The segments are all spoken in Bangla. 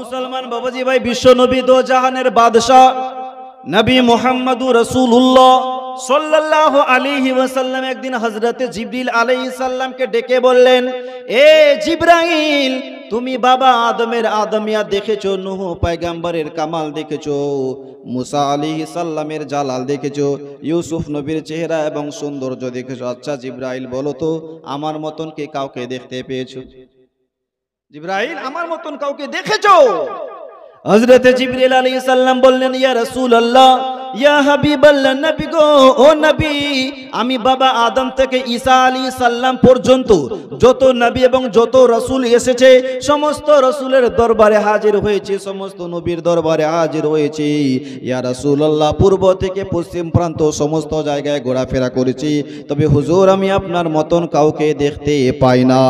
মুসলমান বাবাজি ভাই বিশ্ব নবী দো জাহানের বাদশাহ নবী রসুল রসুল্লাহ সাল্লাল্লাহু আলাইহি ওয়াসাল্লাম একদিন হযরতে জিবরিল আলাইহিস সালামকে ডেকে বললেন এ জিবরাইল তুমি বাবা আদমের আদমিয়া দেখেছো নুহ পয়গাম্বরের কামাল দেখেছো মুসা আলাইহিস সালামের জালাল দেখেছো ইউসুফ নবীর চেহারা এবং সৌন্দর্য দেখেছো আচ্ছা জিবরাইল বলো তো আমার মতন কে কাউকে দেখতে পেয়েছো জিব্রাইল আমার মতন কাউকে দেখেছো হজরত জিবরিল আলী সাল্লাম বললেন ইয়া রসুল আল্লাহ ইয়া হাবিবাল্লাহ নবী গো ও নবী আমি বাবা আদম থেকে ঈসা আলী সাল্লাম পর্যন্ত যত নবী এবং যত রসুল এসেছে সমস্ত রসুলের দরবারে হাজির হয়েছে সমস্ত নবীর দরবারে হাজির হয়েছে ইয়া আল্লাহ পূর্ব থেকে পশ্চিম প্রান্ত সমস্ত জায়গায় ঘোরাফেরা করেছি তবে হুজুর আমি আপনার মতন কাউকে দেখতে পাই না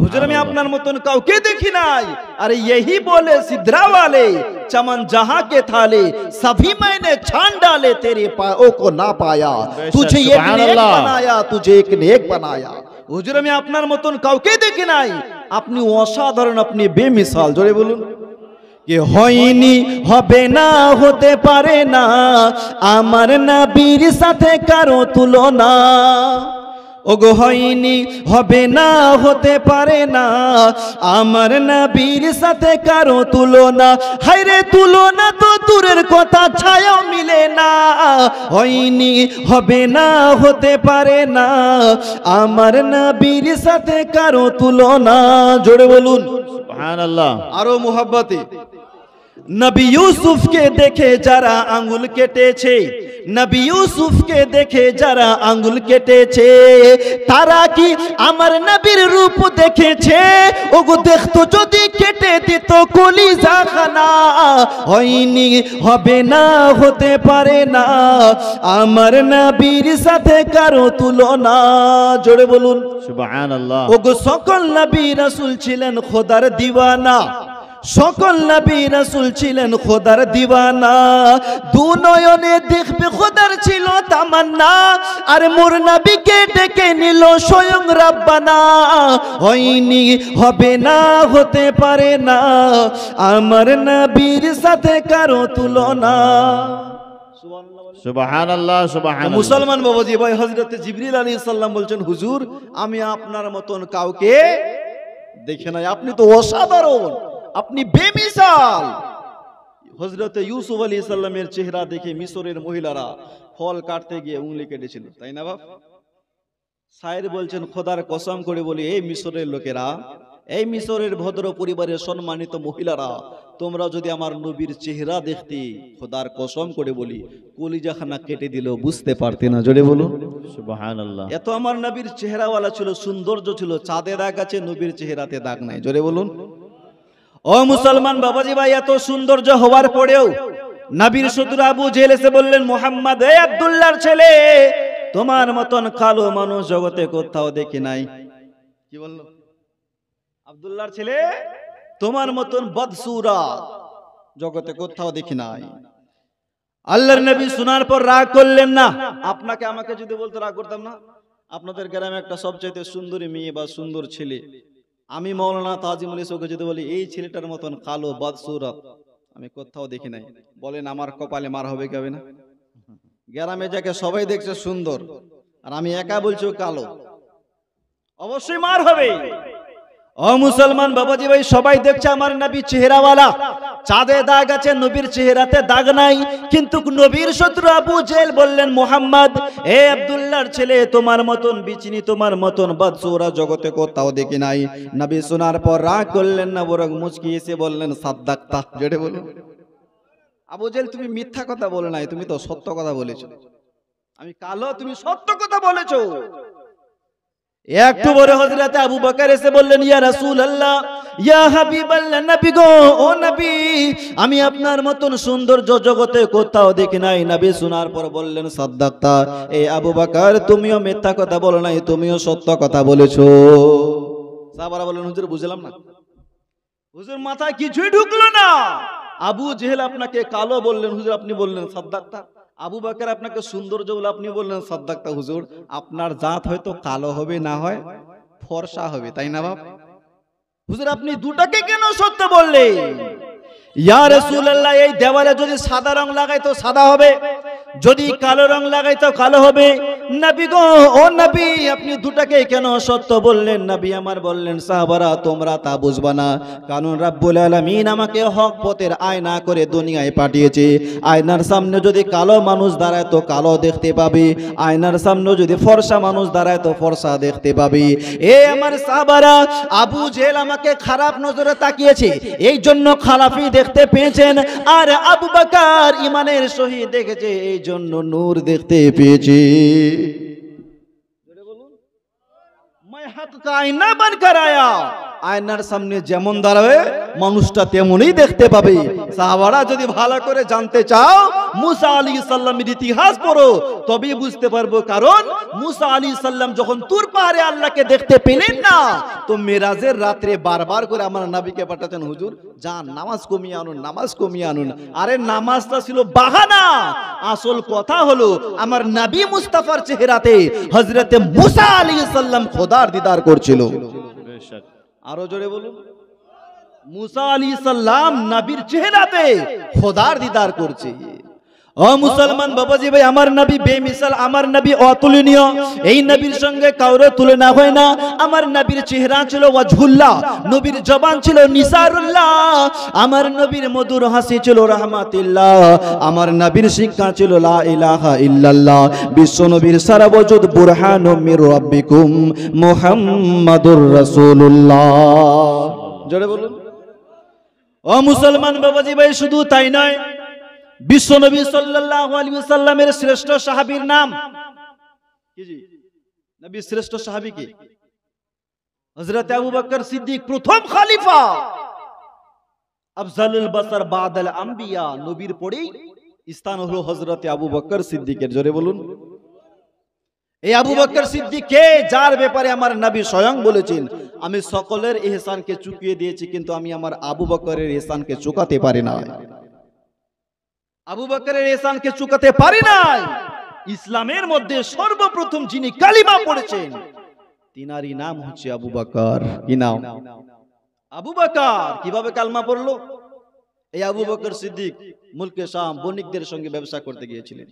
হুজুর আপনার মতন কাউকে দেখি নাই আরে ইহি বলে সিদ্ধরাওয়ালে চমন জহা কে থালে সভি মাইনে ছান ডালে তেরে পাও কো না পায়া তুঝে এক নেক বানায়া তুঝে এক নেক বানায়া হুজুর আপনার মতন কাউকে দেখি নাই আপনি অসাধারণ আপনি বেমিসাল জোরে বলুন কে হয়নি হবে না হতে পারে না আমার নাবির সাথে কারো তুলনা ওগো হয়নি হবে না হতে পারে না আমার বীর সাথে কারো তুলনা হাইরে তুলনা তো দূরের কথা ছায়াও মিলে না হয়নি হবে না হতে পারে না আমার নবীর সাথে কারো তুলনা জোরে বলুন আরো মোহাব্বতে নবী ইউসুফকে দেখে যারা আঙ্গুল কেটেছে নবী ইউসুফকে দেখে যারা আঙ্গুল কেটেছে তারা কি আমার নবীর রূপ দেখেছে ওগো দেখতো যদি কেটে দিত খানা হয়নি হবে না হতে পারে না আমার নবীর সাথে কারো তুলনা জোরে বলুন সুবহানাল্লাহ ওগো সকল নবী রাসূল ছিলেন খোদার দিওয়ানা সকল নবী রাসুল ছিলেন খোদার দিওয়ানা দু নয়নে দেখবে খোদার ছিল তামান্না আর মোর নবীকে ডেকে নিল স্বয়ং রাব্বানা হয়নি হবে না হতে পারে না আমার নবীর সাথে কারো তুলনা মুসলমান বাবাজি ভাই হজরতে জিবরিল আলী সাল্লাম বলছেন হুজুর আমি আপনার মতন কাউকে দেখে নাই আপনি তো অসাধারণ আপনি বেমিসাল হজরত ইউসুফ আলী ইসাল্লামের চেহারা দেখে মিশরের মহিলারা ফল কাটতে গিয়ে উংলি কেটেছিল তাই না বাপ সাইর বলছেন খোদার কসম করে বলি এই মিশরের লোকেরা এই মিশরের ভদ্র পরিবারের সম্মানিত মহিলারা তোমরা যদি আমার নবীর চেহারা দেখতে খোদার কসম করে বলি কলিজাখানা কেটে দিল বুঝতে পারতে না জোরে বলো এত আমার নবীর চেহারাওয়ালা ছিল সৌন্দর্য ছিল চাঁদে দাগ আছে নবীর চেহারাতে দাগ নাই জোরে বলুন ও মুসলমান বাবাজি ভাই এত সৌন্দর্য হওয়ার পরেও নাবির শত্রু আবু জেল এসে বললেন মোহাম্মদ এ আবদুল্লার ছেলে তোমার মতন কালো মানুষ জগতে কোথাও দেখি নাই কি বলল আবদুল্লার ছেলে তোমার মতন বদসুরা জগতে কোথাও দেখি নাই আল্লাহর নবী শোনার পর রাগ করলেন না আপনাকে আমাকে যদি বলতে রাগ করতাম না আপনাদের গ্রামে একটা সবচাইতে সুন্দরী মেয়ে বা সুন্দর ছেলে আমি মৌলানা তাজিমুল ইসুকে যদি বলি এই ছেলেটার মতন কালো বদসুরত আমি কোথাও দেখি নাই বলেন আমার কপালে মার হবে কেবে না গ্রামে যাকে সবাই দেখছে সুন্দর আর আমি একা বলছি কালো অবশ্যই মার হবে ও মুসলমান বাবাজি ভাই সবাই দেখছে আমার নবী চেহারাওয়ালা চাঁদে দাগ আছে নবীর চেহারাতে দাগ নাই কিন্তু নবীর শত্রু আবু জেল বললেন মোহাম্মদ এ আবদুল্লার ছেলে তোমার মতন বিচিনি তোমার মতন বাদসুরা জগতে কোথাও দেখি নাই নবী শোনার পর রাগ করলেন না বরং মুচকি এসে বললেন সাদ্দাক্তা যেটা বলো আবু জেল তুমি মিথ্যা কথা বলো নাই তুমি তো সত্য কথা বলেছো আমি কালো তুমি সত্য কথা বলেছো একটু বড় হজরত আবু বাকার এসে বললেন ইয়া রাসুল আল্লাহ ইয়া হাবিব আল্লাহ গো ও আমি আপনার মতন জগতে কোথাও দেখি নাই শোনার পর বললেন সাদ্দাক্তা এ আবু তুমিও মিথ্যা কথা বলো নাই তুমিও সত্য কথা বলেছো সাহাবারা বললেন হুজুর বুঝলাম না হুজুর মাথায় কিছুই ঢুকলো না আবু জেহেল আপনাকে কালো বললেন হুজুর আপনি বললেন সাদ্দাক্তা আবু বাকের আপনাকে সুন্দর বলে আপনি বললেন সদ্দাক্তা হুজুর আপনার জাত হয়তো কালো হবে না হয় ফর্সা হবে তাই না বাপ হুজুর আপনি দুটাকে কেন সত্য বললেন এই দেওয়ালে যদি সাদা রং লাগাইতো তো সাদা হবে যদি কালো রং লাগাইতো তো কালো হবে নবী গো ও নবী আপনি দুটাকে কেন সত্য বললেন নবী আমার বললেন সাহাবারা তোমরা তা বুঝবা না কারণ রাব্বুল আলামিন আমাকে হক পথের আয়না করে দুনিয়ায় পাঠিয়েছে আয়নার সামনে যদি কালো মানুষ দাঁড়ায় তো কালো দেখতে পাবে আয়নার সামনে যদি ফর্সা মানুষ দাঁড়ায় তো ফর্সা দেখতে পাবে এ আমার সাহাবারা আবু জেল আমাকে খারাপ নজরে তাকিয়েছে এই জন্য খারাপই দেখতে পেয়েছেন আর আবু বাকার ইমানের শহীদ দেখেছে এই জন্য নূর দেখতে পেয়েছে میں حق آئینہ بن کر آیا আয়নার সামনে যেমন দাঁড়াবে মানুষটা তেমনই দেখতে পাবে সাহাবারা যদি ভালো করে জানতে চাও মুসা আলী সাল্লামের ইতিহাস পড়ো তবেই বুঝতে পারবো কারণ মুসা আলী সাল্লাম যখন তুর পাহাড়ে আল্লাহকে দেখতে পেলেন না তো মেরাজের রাত্রে বারবার করে আমার নাবিকে পাঠাতেন হুজুর যা নামাজ কমিয়ে আনুন নামাজ কমিয়ে আনুন আরে নামাজটা ছিল বাহানা আসল কথা হলো আমার নাবি মুস্তাফার চেহারাতে হজরতে মুসা আলী সাল্লাম খোদার দিদার করছিল আরো জোরে বলুন মুসা আলী সাল্লাম নাবির চেহারাতে খোদার দিদার করছে ও মুসলমান বাবাজি ভাই আমার নবী বেমিশাল আমার নবী অতুলনীয় এই নবীর সঙ্গে কাউরে তুলনা হয় না আমার নবীর চেহারা ছিল ওয়াজহুল্লাহ নবীর জবান ছিল নিসারুল্লাহ আমার নবীর মধুর হাসি ছিল রহমাতুল্লাহ আমার নবীর শিক্ষা ছিল লা ইলাহা ইল্লাল্লাহ বিশ্ব নবীর সর্বজুদ বুরহানু মির রাব্বিকুম মুহাম্মাদুর রাসূলুল্লাহ জোরে বলুন ও মুসলমান বাবাজি ভাই শুধু তাই নয় বিশ্বনবী সাল্লামের শ্রেষ্ঠ নাম নবী শ্রেষ্ঠ কি আবু বকর সিদ্দিক প্রথম আফজালুল বাদাল নবীর পরেই স্থান হলো আবু বকর সিদ্দিকের জোরে বলুন এই আবু বকর সিদ্দিক কে যার ব্যাপারে আমার নবী স্বয়ং বলেছেন আমি সকলের এহসানকে চুকিয়ে দিয়েছি কিন্তু আমি আমার আবু বকরের এহসানকে চুকাতে পারি না আবু বাকরের এসানকে চুকাতে পারি নাই ইসলামের মধ্যে সর্বপ্রথম যিনি কালিমা পড়েছেন তিনারই নাম হচ্ছে আবু বাকর কি নাম আবু বাকর কিভাবে কালমা পড়লো এই আবু বকর সিদ্দিক মুলকে শাম বণিকদের সঙ্গে ব্যবসা করতে গিয়েছিলেন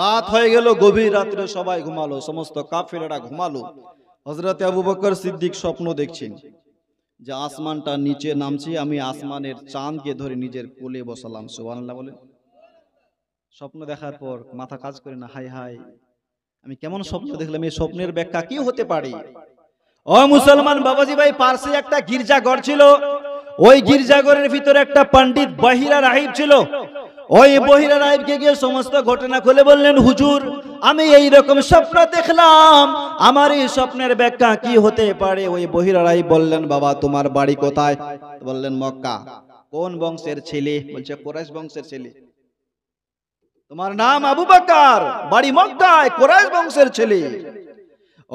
রাত হয়ে গেল গভীর রাত্রে সবাই ঘুমালো সমস্ত কাফেরা ঘুমালো হজরতে আবু বকর সিদ্দিক স্বপ্ন দেখছেন যে আসমানটা নিচে নামছি আমি আসমানের চাঁদকে ধরে নিজের কোলে বসালাম সুবহানাল্লাহ বলেন স্বপ্ন দেখার পর মাথা কাজ করে না হাই হাই আমি কেমন স্বপ্ন দেখলাম এই স্বপ্নের ব্যাখ্যা কি হতে পারে ও মুসলমান বাবাজি ভাই পার্সে একটা গির্জাঘর ছিল ওই গির্জাঘরের ভিতরে একটা পন্ডিত বহিরা রাহিব ছিল ওই বহিরা রাহিবকে গিয়ে সমস্ত ঘটনা খুলে বললেন হুজুর আমি এই রকম স্বপ্ন দেখলাম আমার এই স্বপ্নের ব্যাখ্যা কি হতে পারে ওই বহিরা রাহিব বললেন বাবা তোমার বাড়ি কোথায় বললেন মক্কা কোন বংশের ছেলে বলছে কোরাইশ বংশের ছেলে তোমার নাম আবু বাকার বাড়ি মক্কায় কোরআশ বংশের ছেলে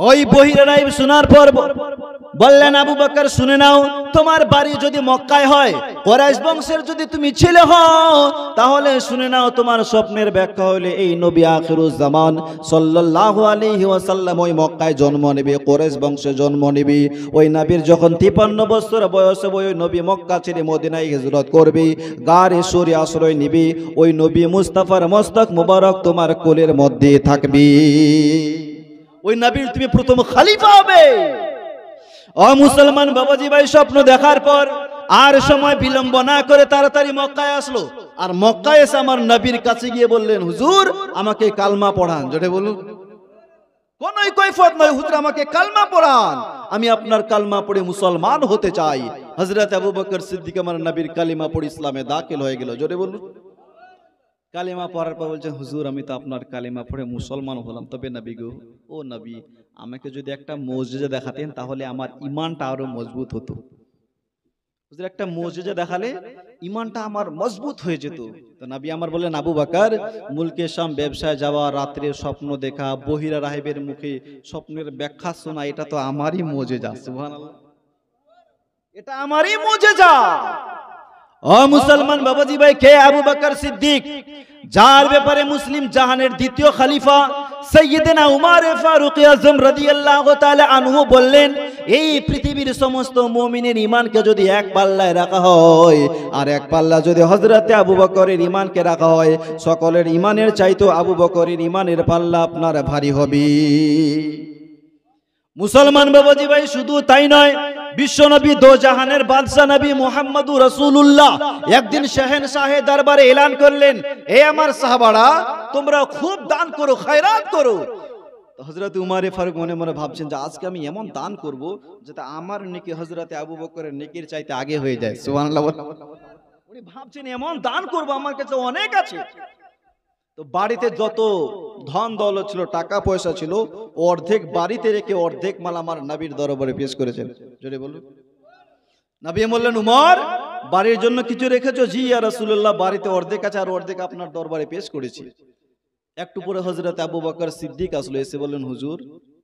ওই বহিরানাইব শোনার পর বললেন আবু বাকর শুনে নাও তোমার বাড়ি যদি মক্কায় হয় কোরাইশ বংশের যদি তুমি ছেলে হও তাহলে শুনে নাও তোমার স্বপ্নের ব্যাখ্যা হলে এই নবী জামান সাল্লাল্লাহু আলাইহি ওয়াসাল্লাম ওই মক্কায় জন্ম নেবে কোরাইশ বংশে জন্ম নেবে ওই নবীর যখন তিপান্ন বছর বয়সে ওই নবী মক্কা ছেড়ে মদিনায় হিজরত করবে গাড়ে সরে আশ্রয় নেবে ওই নবী মুস্তাফার মস্তক মুবারক তোমার কোলের মধ্যে থাকবে ওই নবীর তুমি প্রথম খলিফা হবে অ মুসলমান বাবাজি ভাই স্বপ্ন দেখার পর আর সময় বিলম্ব না করে তাড়াতাড়ি মক্কায় আসলো আর মক্কায় এসে আমার নবীর কাছে গিয়ে বললেন হুজুর আমাকে কালমা পড়ান যেটা বলুন কোনোই কৈফত নয় হুজুর আমাকে কালমা পড়ান আমি আপনার কালমা পড়ে মুসলমান হতে চাই হজরত আবু বকর সিদ্দিক আমার নবীর কালিমা পড়ে ইসলামে দাখিল হয়ে গেল জোরে বলুন কালিমা পড়ার পর বলছেন হুজুর আমি তো আপনার কালিমা পড়ে মুসলমান হলাম তবে নবী গো ও নবী আমাকে যদি একটা মসজিদে দেখাতেন তাহলে আমার ইমানটা আরও মজবুত হতো হুজুর একটা মসজিদে দেখালে ইমানটা আমার মজবুত হয়ে যেত তো নাবি আমার বললেন আবু বাকার মুলকে শাম ব্যবসায় যাওয়া রাত্রে স্বপ্ন দেখা বহিরা রাহেবের মুখে স্বপ্নের ব্যাখ্যা শোনা এটা তো আমারই মজে যা সুহান এটা আমারই মজে যা ও মুসলমান বাবাজি ভাই কে আবু বাকর সিদ্দিক যার ব্যাপারে মুসলিম জাহানের দ্বিতীয় খালিফা সৈয়দেনা উমার ফারুক আজম আল্লাহ তালে আনহু বললেন এই পৃথিবীর সমস্ত মমিনের ইমানকে যদি এক পাল্লায় রাখা হয় আর এক পাল্লা যদি হজরতে আবু বকরের ইমানকে রাখা হয় সকলের ইমানের চাইতো আবু বকরের ইমানের পাল্লা আপনার ভারী হবে মুসলমান বাবাজি ভাই শুধু তাই নয় বিশ্বনবী দোজাহানের বাদশা নবী মোহাম্মদুর রসুল্লাহ একদিন শাহেন শাহে দরবারে এলান করলেন এ আমার সাহাবারা তোমরা খুব দান করো খায়রাত করো হজরত উমারে ফারুক মনে মনে ভাবছেন যে আজকে আমি এমন দান করব যাতে আমার নেকি হজরতে আবু বকরের নেকির চাইতে আগে হয়ে যায় সুবহানাল্লাহ উনি ভাবছেন এমন দান করব আমার কাছে অনেক আছে তো বাড়িতে যত ধন দৌলত ছিল টাকা পয়সা ছিল অর্ধেক বাড়িতে রেখে অর্ধেক মাল আমার নাবির দরবারে পেশ করেছেন জোরে বলুন নাবি বললেন উমর বাড়ির জন্য কিছু রেখেছো জি আর রাসুল্লাহ বাড়িতে অর্ধেক আছে আর অর্ধেক আপনার দরবারে পেশ করেছি একটু পরে হজরত আবু বাকর সিদ্দিক আসলো এসে বললেন হুজুর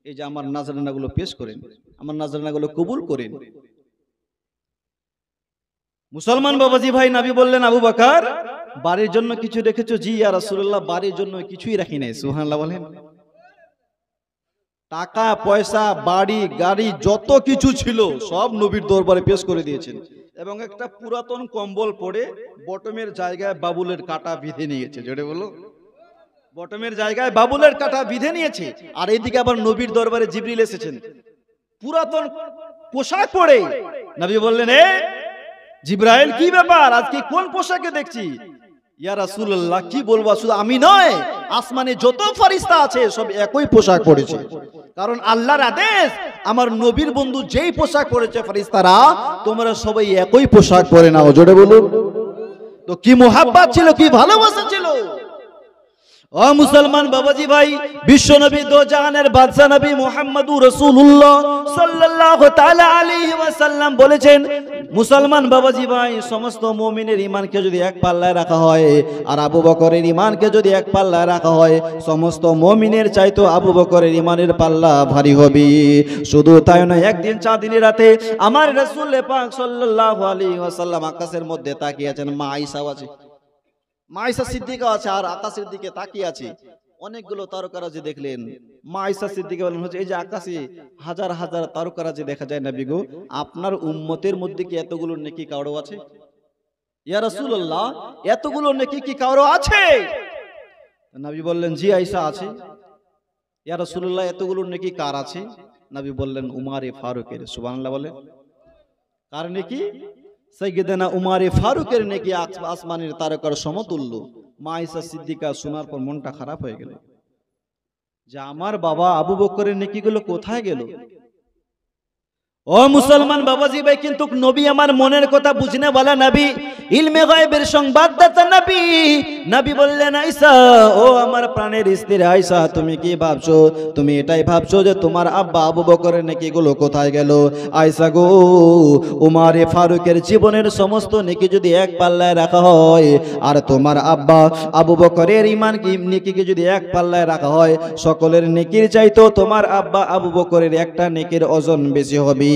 এই যে আমার নাজরানাগুলো পেশ করেন আমার নাজরানাগুলো কবুল করেন মুসলমান বাবাজি ভাই নাবি বললেন আবু বাকার বাড়ির জন্য কিছু রেখেছো জি আর রাসুল্লাহ বাড়ির জন্য কিছুই রাখি নাই সুহানাল্লাহ বলেন টাকা পয়সা বাড়ি গাড়ি যত কিছু ছিল সব নবীর দরবারে পেশ করে দিয়েছেন এবং একটা পুরাতন কম্বল পরে বটমের জায়গায় বাবুলের কাটা বিধে নিয়েছে জোরে বলো বটমের জায়গায় বাবুলের কাটা বিধে নিয়েছে আর এইদিকে আবার নবীর দরবারে জিবরিল এসেছেন পুরাতন পোশাক পরে নবী বললেন এ জিব্রাইল কি ব্যাপার আজকে কোন পোশাকে দেখছি ইয়া রাসূলুল্লাহ কি বলবো শুধু আমি নয় আসমানে যত ফরিস্তা আছে সব একই পোশাক পরেছে কারণ আল্লাহর আদেশ আমার নবীর বন্ধু যেই পোশাক পরেছে ফরিস্তারা তোমরা সবাই একই পোশাক পরে নাও জোরে বলুন তো কি মোহাব্বত ছিল কি ভালোবাসা ছিল ও মুসলমান বাবাজি ভাই বিশ্ব নবী দো জাহানের বাদশা নবী মোহাম্মদ রসুল্লাহ সাল্লাহ তালা আলী ওয়াসাল্লাম বলেছেন মুসলমান বাবাজি ভাই সমস্ত মমিনের ইমানকে যদি এক পাল্লায় রাখা হয় আর আবু বকরের ইমানকে যদি এক পাল্লায় রাখা হয় সমস্ত মমিনের চাইতো আবু বকরের ইমানের পাল্লা ভারী হবে শুধু তাই না একদিন চাঁদিনী রাতে আমার রসুল পাক সাল্লাহ আলী ওয়াসাল্লাম আকাশের মধ্যে তাকিয়ে আছেন মা আইসাও আছে মাইসা সিদ্দিকা আছে আর আকাশের দিকে তাকিয়ে আছে অনেকগুলো তারকারাজি দেখলেন মা সিদ্দিকা বলেন হচ্ছে এই যে আকাশে হাজার হাজার তারকারাজি দেখা যায় না বিগু আপনার উম্মতের মধ্যে কি এতগুলো নেকি কারো আছে ইয়া রাসূলুল্লাহ এতগুলো নেকি কি কারো আছে নবী বললেন জি আইসা আছে ইয়া রাসূলুল্লাহ এতগুলো নেকি কার আছে নবী বললেন উমারে ফারুকের সুবহানাল্লাহ বলেন কার নেকি সৈগেদেনা উমারে ফারুকের নেকি আসমানের তারকার সমতুল্য মা ইসা সিদ্দিকা শোনার পর মনটা খারাপ হয়ে গেল যে আমার বাবা আবু বকরের গুলো কোথায় গেল ও মুসলমান বাবাজি ভাই কিন্তু নবী আমার মনের কথা বুঝনে বলা নাবি ইলমে গায়েবের সংবাদদাতা নবী নাবি বললেন আইসা ও আমার প্রাণের স্ত্রী আইসা তুমি কি ভাবছো তুমি এটাই ভাবছো যে তোমার আব্বা আবু বকরের নাকি গুলো কোথায় গেল আইসা গো উমারে ফারুকের জীবনের সমস্ত নেকি যদি এক পাল্লায় রাখা হয় আর তোমার আব্বা আবু বকরের ইমান কি নেকিকে যদি এক পাল্লায় রাখা হয় সকলের নেকির চাইতো তোমার আব্বা আবু বকরের একটা নেকির ওজন বেশি হবে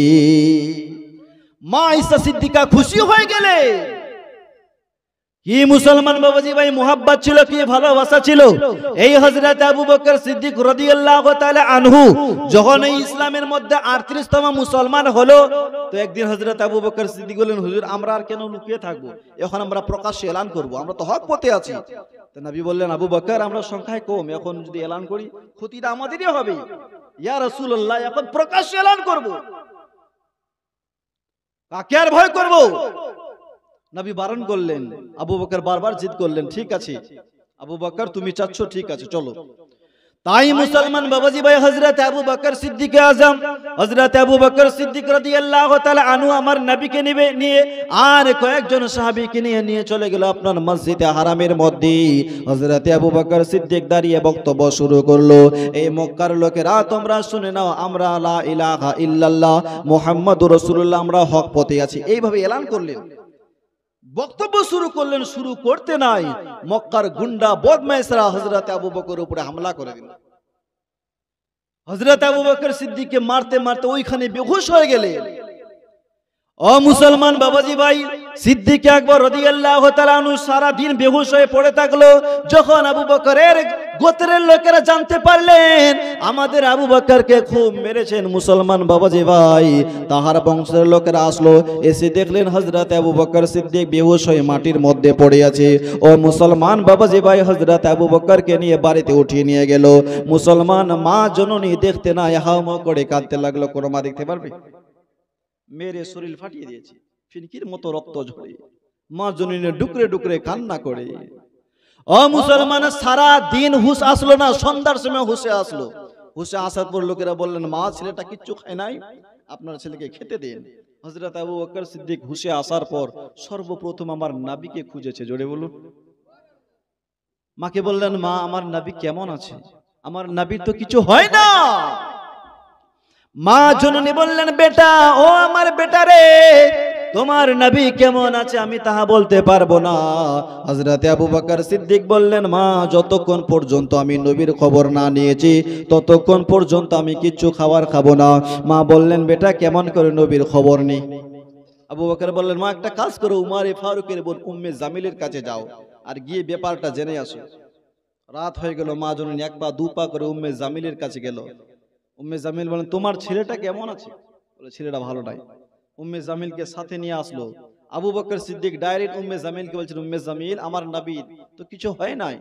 মা ইসা সিদ্দিকা খুশি হয়ে গেলে কি মুসলমান বাবাজি ভাই মোহাব্বত ছিল কি ভালোবাসা ছিল এই হজরত আবু বকর সিদ্দিক আনহু যখন এই ইসলামের মধ্যে মুসলমান হলো তো একদিন হজরত আবু বকর সিদ্দিক বললেন হুজুর আমরা আর কেন লুকিয়ে থাকবো এখন আমরা প্রকাশ্যে এলান করবো আমরা তো হক পথে আছি নাবি বললেন আবু বকর আমরা সংখ্যায় কম এখন যদি এলান করি ক্ষতিটা আমাদেরই হবে ইয়া রাসূলুল্লাহ এখন প্রকাশ্যে এলান করবো কাকে আর ভয় করব নবী বারণ করলেন আবু বকর বারবার জিদ করলেন ঠিক আছে আবু বকর তুমি চাচ্ছ ঠিক আছে চলো তাই মুসলমান বাবাজি ভাই হজরত আবু বকর সিদ্দিক আজম হজরত আবু বকর সিদ্দিক রদি আল্লাহ তালা আনু আমার নবীকে নিবে নিয়ে আর কয়েকজন সাহাবিকে নিয়ে নিয়ে চলে গেল আপনার মসজিদে হারামের মধ্যে হজরত আবু বকর সিদ্দিক দাঁড়িয়ে বক্তব্য শুরু করলো এই মক্কার লোকেরা তোমরা শুনে নাও আমরা আল্লাহ ইহা ইল্লাল্লাহ মোহাম্মদ রসুল্লাহ আমরা হক পথে আছি এইভাবে এলান করলেও বক্তব্য শুরু করলেন শুরু করতে নাই মক্কার গুন্ডা বদমাইসরা হজরত আবু বকর উপরে হামলা করে দিল হজরত আবু বকর সিদ্দিককে মারতে মারতে ওইখানে বেহুশ হয়ে গেলে অ মুসলমান বাবাজি ভাই সিদ্দিক আকবর রদিয়াল্লাহ তালানু সারাদিন বেহুস হয়ে পড়ে থাকলো যখন আবু বকরের গোত্রের লোকেরা জানতে পারলেন আমাদের আবু বাক্কারকে খুব মেরেছেন মুসলমান যে ভাই তাহার বংশের লোকেরা আসলো এসে দেখলেন হজরত আবু বকর সিদ্দিক বেহুস হয়ে মাটির মধ্যে পড়ে আছে ও মুসলমান বাবাজি ভাই হজরত আবু বকরকে নিয়ে বাড়িতে উঠিয়ে নিয়ে গেল মুসলমান মা জননী দেখতে না হাও করে কাঁদতে লাগলো কোনো মা দেখতে পারবে মেরে শরীর ফাটিয়ে দিয়েছে ফিনকির মতো রক্ত ঝরে মা জনিনে ডুকরে ডুকরে কান্না করে অ মুসলমান সারা দিন হুশ আসলো না সন্ধ্যার সময় হুসে আসলো হুসে আসার পর লোকেরা বললেন মা ছেলেটা কিচ্ছু খায় নাই আপনার ছেলেকে খেতে দিন হজরত আবু বকর সিদ্দিক হুসে আসার পর সর্বপ্রথম আমার নাবিকে খুঁজেছে জোরে বলুন মাকে বললেন মা আমার নাবি কেমন আছে আমার নাবি তো কিছু হয় না মা জননী বললেন বেটা ও আমার বেটা রে তোমার নবী কেমন আছে আমি তাহা বলতে পারবো না হজরতে আবু বাকর সিদ্দিক বললেন মা যতক্ষণ পর্যন্ত আমি নবীর খবর না নিয়েছি ততক্ষণ পর্যন্ত আমি কিচ্ছু খাবার খাবো না মা বললেন বেটা কেমন করে নবীর খবর নি আবু বাকর বললেন মা একটা কাজ করো উমার এ ফারুকের বোন উম্মে জামিলের কাছে যাও আর গিয়ে ব্যাপারটা জেনে আসো রাত হয়ে গেল মা জন এক পা দু পা করে উম্মে জামিলের কাছে গেল উম্মে জামিল বলেন তোমার ছেলেটা কেমন আছে বলে ছেলেটা ভালো নাই উম্মে জামিলকে সাথে নিয়ে আসলো Abu Bakr Siddiq direct Umm জামিলকে বলছেন উম্মে জামিল আমার নবীর তো কিছু হয় নাই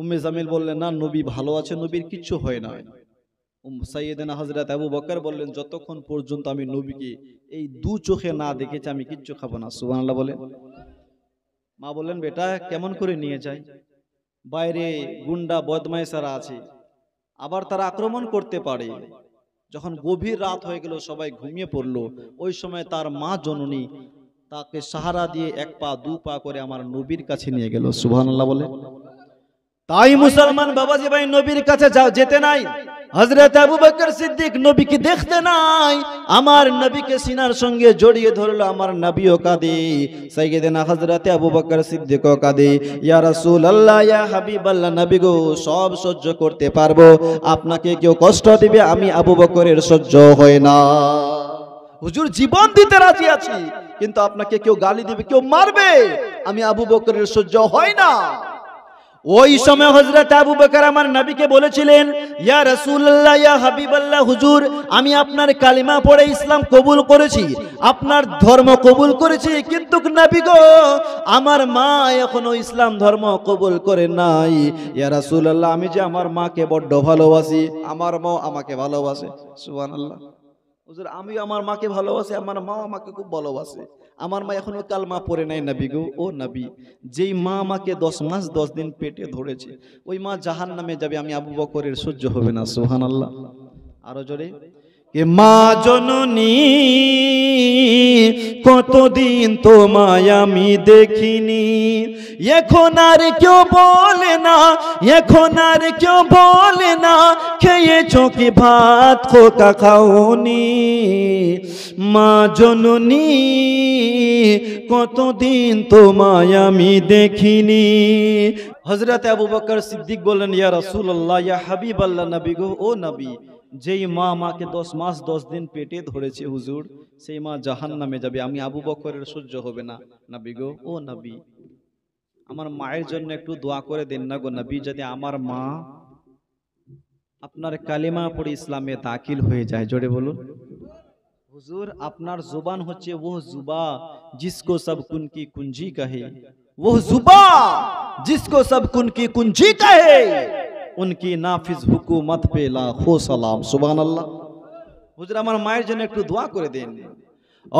উম্মে জামিল বললেন না নবী ভালো আছে নবীর কিছু হয় নাই সাইয়েদেনা হজরত আবু বকর বললেন যতক্ষণ পর্যন্ত আমি নবীকে এই দু চোখে না দেখেছি আমি কিচ্ছু খাবো না সুবহানাল্লাহ বলেন মা বললেন বেটা কেমন করে নিয়ে যায় বাইরে গুন্ডা বদমাইশারা আছে আবার তারা আক্রমণ করতে পারে যখন গভীর রাত হয়ে গেল সবাই ঘুমিয়ে পড়ল ওই সময় তার মা জননী তাকে সাহারা দিয়ে এক পা দু পা করে আমার নবীর কাছে নিয়ে গেল সুহান বলে তাই মুসলমান বাবাজি ভাই নবীর কাছে যেতে নাই হজরত আবু বকর সিদ্দিক নবীকে দেখতে নাই আমার নবীকে সিনার সঙ্গে জড়িয়ে ধরলো আমার নবীও কাঁদে না হজরত আবু বকর ও কাঁদে ইয়া রাসূল আল্লাহ ইয়া হাবিব আল্লাহ নবী গো সব সহ্য করতে পারবো আপনাকে কেউ কষ্ট দিবে আমি আবু বকরের সহ্য হয় না হুজুর জীবন দিতে রাজি আছি কিন্তু আপনাকে কেউ গালি দিবে কেউ মারবে আমি আবু বকরের সহ্য হয় না ওই সময় হজরত আবু বেকার আমার নবীকে বলেছিলেন ইয়া রসুল্লাহ ইয়া হাবিবাল্লাহ হুজুর আমি আপনার কালিমা পড়ে ইসলাম কবুল করেছি আপনার ধর্ম কবুল করেছি কিন্তু নবী গো আমার মা এখনো ইসলাম ধর্ম কবুল করে নাই ইয়া রসুল্লাহ আমি যে আমার মাকে বড্ড ভালোবাসি আমার মা আমাকে ভালোবাসে আল্লাহ হুজুর আমি আমার মাকে ভালোবাসি আমার মা আমাকে খুব ভালোবাসে আমার মা এখনো কাল মা পড়ে নাই নাবি গো ও নাবি যেই মা আমাকে দশ মাস দশ দিন পেটে ধরেছে ওই মা জাহান নামে যাবে আমি আবু বকরের সহ্য হবে না সোহান আল্লাহ আরো জোরে এ মা জননী কতদিন তোমায় আমি দেখিনি এখন আর কেউ বলে না এখন আর কেউ বলে না খেয়েছ কি ভাত খোকা খাওনি মা জননী কতদিন তোমায় আমি দেখিনি হজরত আবু বকর সিদ্দিক বললেন ইয়া রাসুল্লাহ ইয়া হাবিব আল্লাহ নবী গো ও নবী যেই মা আমাকে দশ মাস দশ দিন পেটে ধরেছে হুজুর সেই মা জাহান নামে যাবে আমি আবু বকরের সহ্য হবে না নাবি গো ও নাবি আমার মায়ের জন্য একটু দোয়া করে দেন না গো নাবি যাতে আমার মা আপনার কালিমা পড়ে ইসলামে দাখিল হয়ে যায় জোরে বলুন হুজুর আপনার জুবান হচ্ছে ও জুবা জিসকো সব কুন কি কুঞ্জি কাহে ও জুবা জিসকো সব কুন কি কুঞ্জি কাহে উনকি নাফিজ হুকুমত পে লাখো সালাম সুবাহ আল্লাহ হুজুর আমার মায়ের জন্য একটু দোয়া করে দিন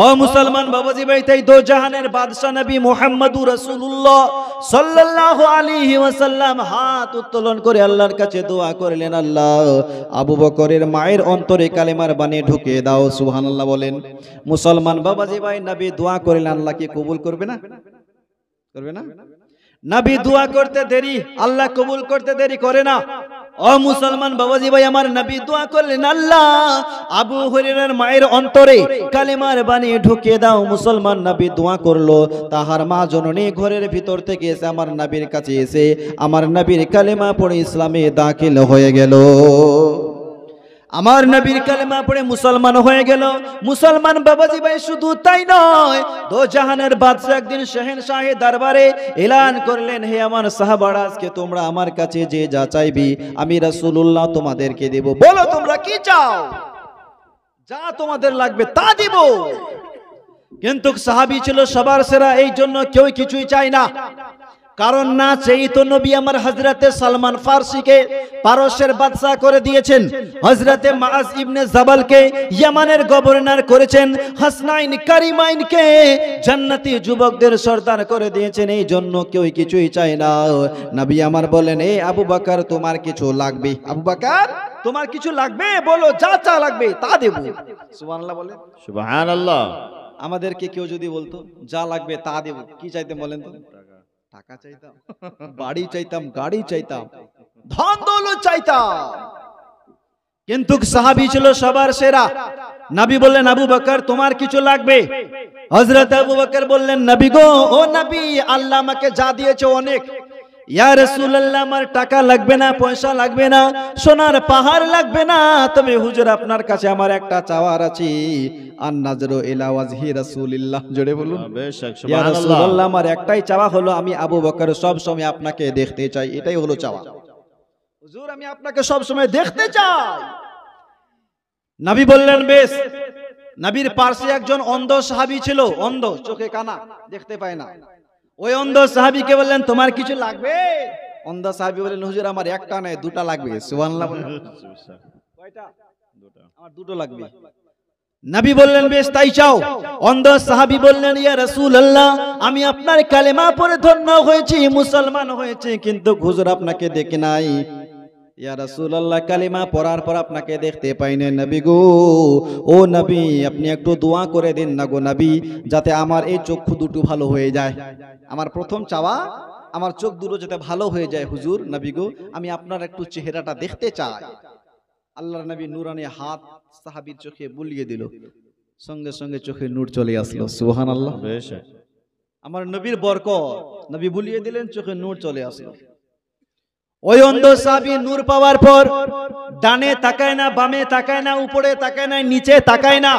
ও মুসলমান বাবাজি ভাই তাই দো জাহানের বাদশাহ নবী মোহাম্মদুর রাসূলুল্লাহ সাল্লাল্লাহু আলাইহি ওয়াসাল্লাম হাত উত্তোলন করে আল্লাহর কাছে দোয়া করলেন আল্লাহ আবু বকরের মায়ের অন্তরে কালেমার বাণী ঢুকে দাও সুবহানাল্লাহ বলেন মুসলমান বাবাজি ভাই নবী দোয়া করলেন আল্লাহ কি কবুল করবে না করবে না নাবি দোয়া করতে দেরি আল্লাহ কবুল করতে দেরি করে না ও মুসলমান বাবাজি ভাই আমার নবী দোয়া করলেন আল্লাহ আবু হরিনের মায়ের অন্তরে কালিমার বানিয়ে ঢুকিয়ে দাও মুসলমান নবী দোয়া করলো তাহার মা জননী ঘরের ভিতর থেকে এসে আমার নবীর কাছে এসে আমার নবীর কালিমা পড়ে ইসলামে দাখিল হয়ে গেল আমার নবীর কালেমা পড়ে মুসলমান হয়ে গেল মুসলমান বাবাজি ভাই শুধু তাই নয় দো জাহানের বাদশাহ একদিন শাহেন শাহে দরবারে এলান করলেন হে আমার সাহাবারাজকে তোমরা আমার কাছে যে যা চাইবি আমি রাসূলুল্লাহ তোমাদেরকে দেব বলো তোমরা কি চাও যা তোমাদের লাগবে তা দিব কিন্তু সাহাবী ছিল সবার সেরা এই জন্য কেউ কিছুই চায় না কারণ না সেই তো নবী আমার হজরতে সালমান ফার্সিকে পারস্যের বাদশাহ করে দিয়েছেন হজরতে মাস ইবনে জাবালকে ইয়ামানের গভর্নর করেছেন হাসনাইন কারিমাইনকে জান্নাতি যুবকদের সর্দার করে দিয়েছেন এই জন্য কেউ কিছুই চায় না নবী আমার বলেন এই আবু বাকার তোমার কিছু লাগবে আবু বাকার তোমার কিছু লাগবে বলো যা চা লাগবে তা দেব সুবাহ আমাদেরকে কেউ যদি বলতো যা লাগবে তা দেব কি চাইতে বলেন তো টাকা চাইতাম বাড়ি চাইতাম গাড়ি চাইতাম ধন দৌলত চাইতাম কিন্তু সাহাবি ছিল সবার সেরা নাবি বললেন আবু বকর তোমার কিছু লাগবে হজরত আবু বকর বললেন নবী গো ও নবী আল্লাহ আমাকে যা দিয়েছে অনেক ইয়া রাসূলুল্লাহ আমার টাকা লাগবে না পয়সা লাগবে না সোনার পাহাড় লাগবে না তবে হুজুর আপনার কাছে আমার একটা চাওয়ার আছে আর নাজরু ইলা ওয়াজহি রাসূলিল্লাহ জোরে বলুন ইয়া রাসূলুল্লাহ আমার একটাই চাওয়া হলো আমি আবু বকর সব সময় আপনাকে দেখতে চাই এটাই হলো চাওয়া হুজুর আমি আপনাকে সব সময় দেখতে চাই নবী বললেন বেশ নবীর পাশে একজন অন্ধ সাহাবী ছিল অন্ধ চোখে কানা দেখতে পায় না ওই অন্ধ সাহাবিকে বললেন তোমার কিছু লাগবে অন্ধ সাহাবি বললেন হুজুর আমার একটা নাই দুটা লাগবে সুবহানাল্লাহ কয়টা দুটো আমার দুটো লাগবে নবী বললেন বেশ তাই চাও অন্ধ সাহাবি বললেন ইয়া রাসূলুল্লাহ আমি আপনার কালেমা পড়ে ধন্য হয়েছি মুসলমান হয়েছি কিন্তু হুজুর আপনাকে দেখে নাই পর আপনাকে দেখতে গো ও নবী আপনি একটু দোয়া করে দিন না গো যাতে আমার এই চক্ষু দুটো ভালো হয়ে যায় আমার প্রথম চাওয়া আমার চোখ দুটো যাতে ভালো হয়ে যায় হুজুর নবী গো আমি আপনার একটু চেহারাটা দেখতে চাই আল্লাহর নবী নুরানি হাত সাহাবির চোখে বুলিয়ে দিল সঙ্গে সঙ্গে চোখে নূর চলে আসলো সুহান আল্লাহ আমার নবীর বরক নবী বুলিয়ে দিলেন চোখে নূর চলে আসলো ওই অন্ধ সাবি নূর পাওয়ার পর ডানে তাকায় না বামে তাকায় না উপরে তাকায় না নিচে তাকায় না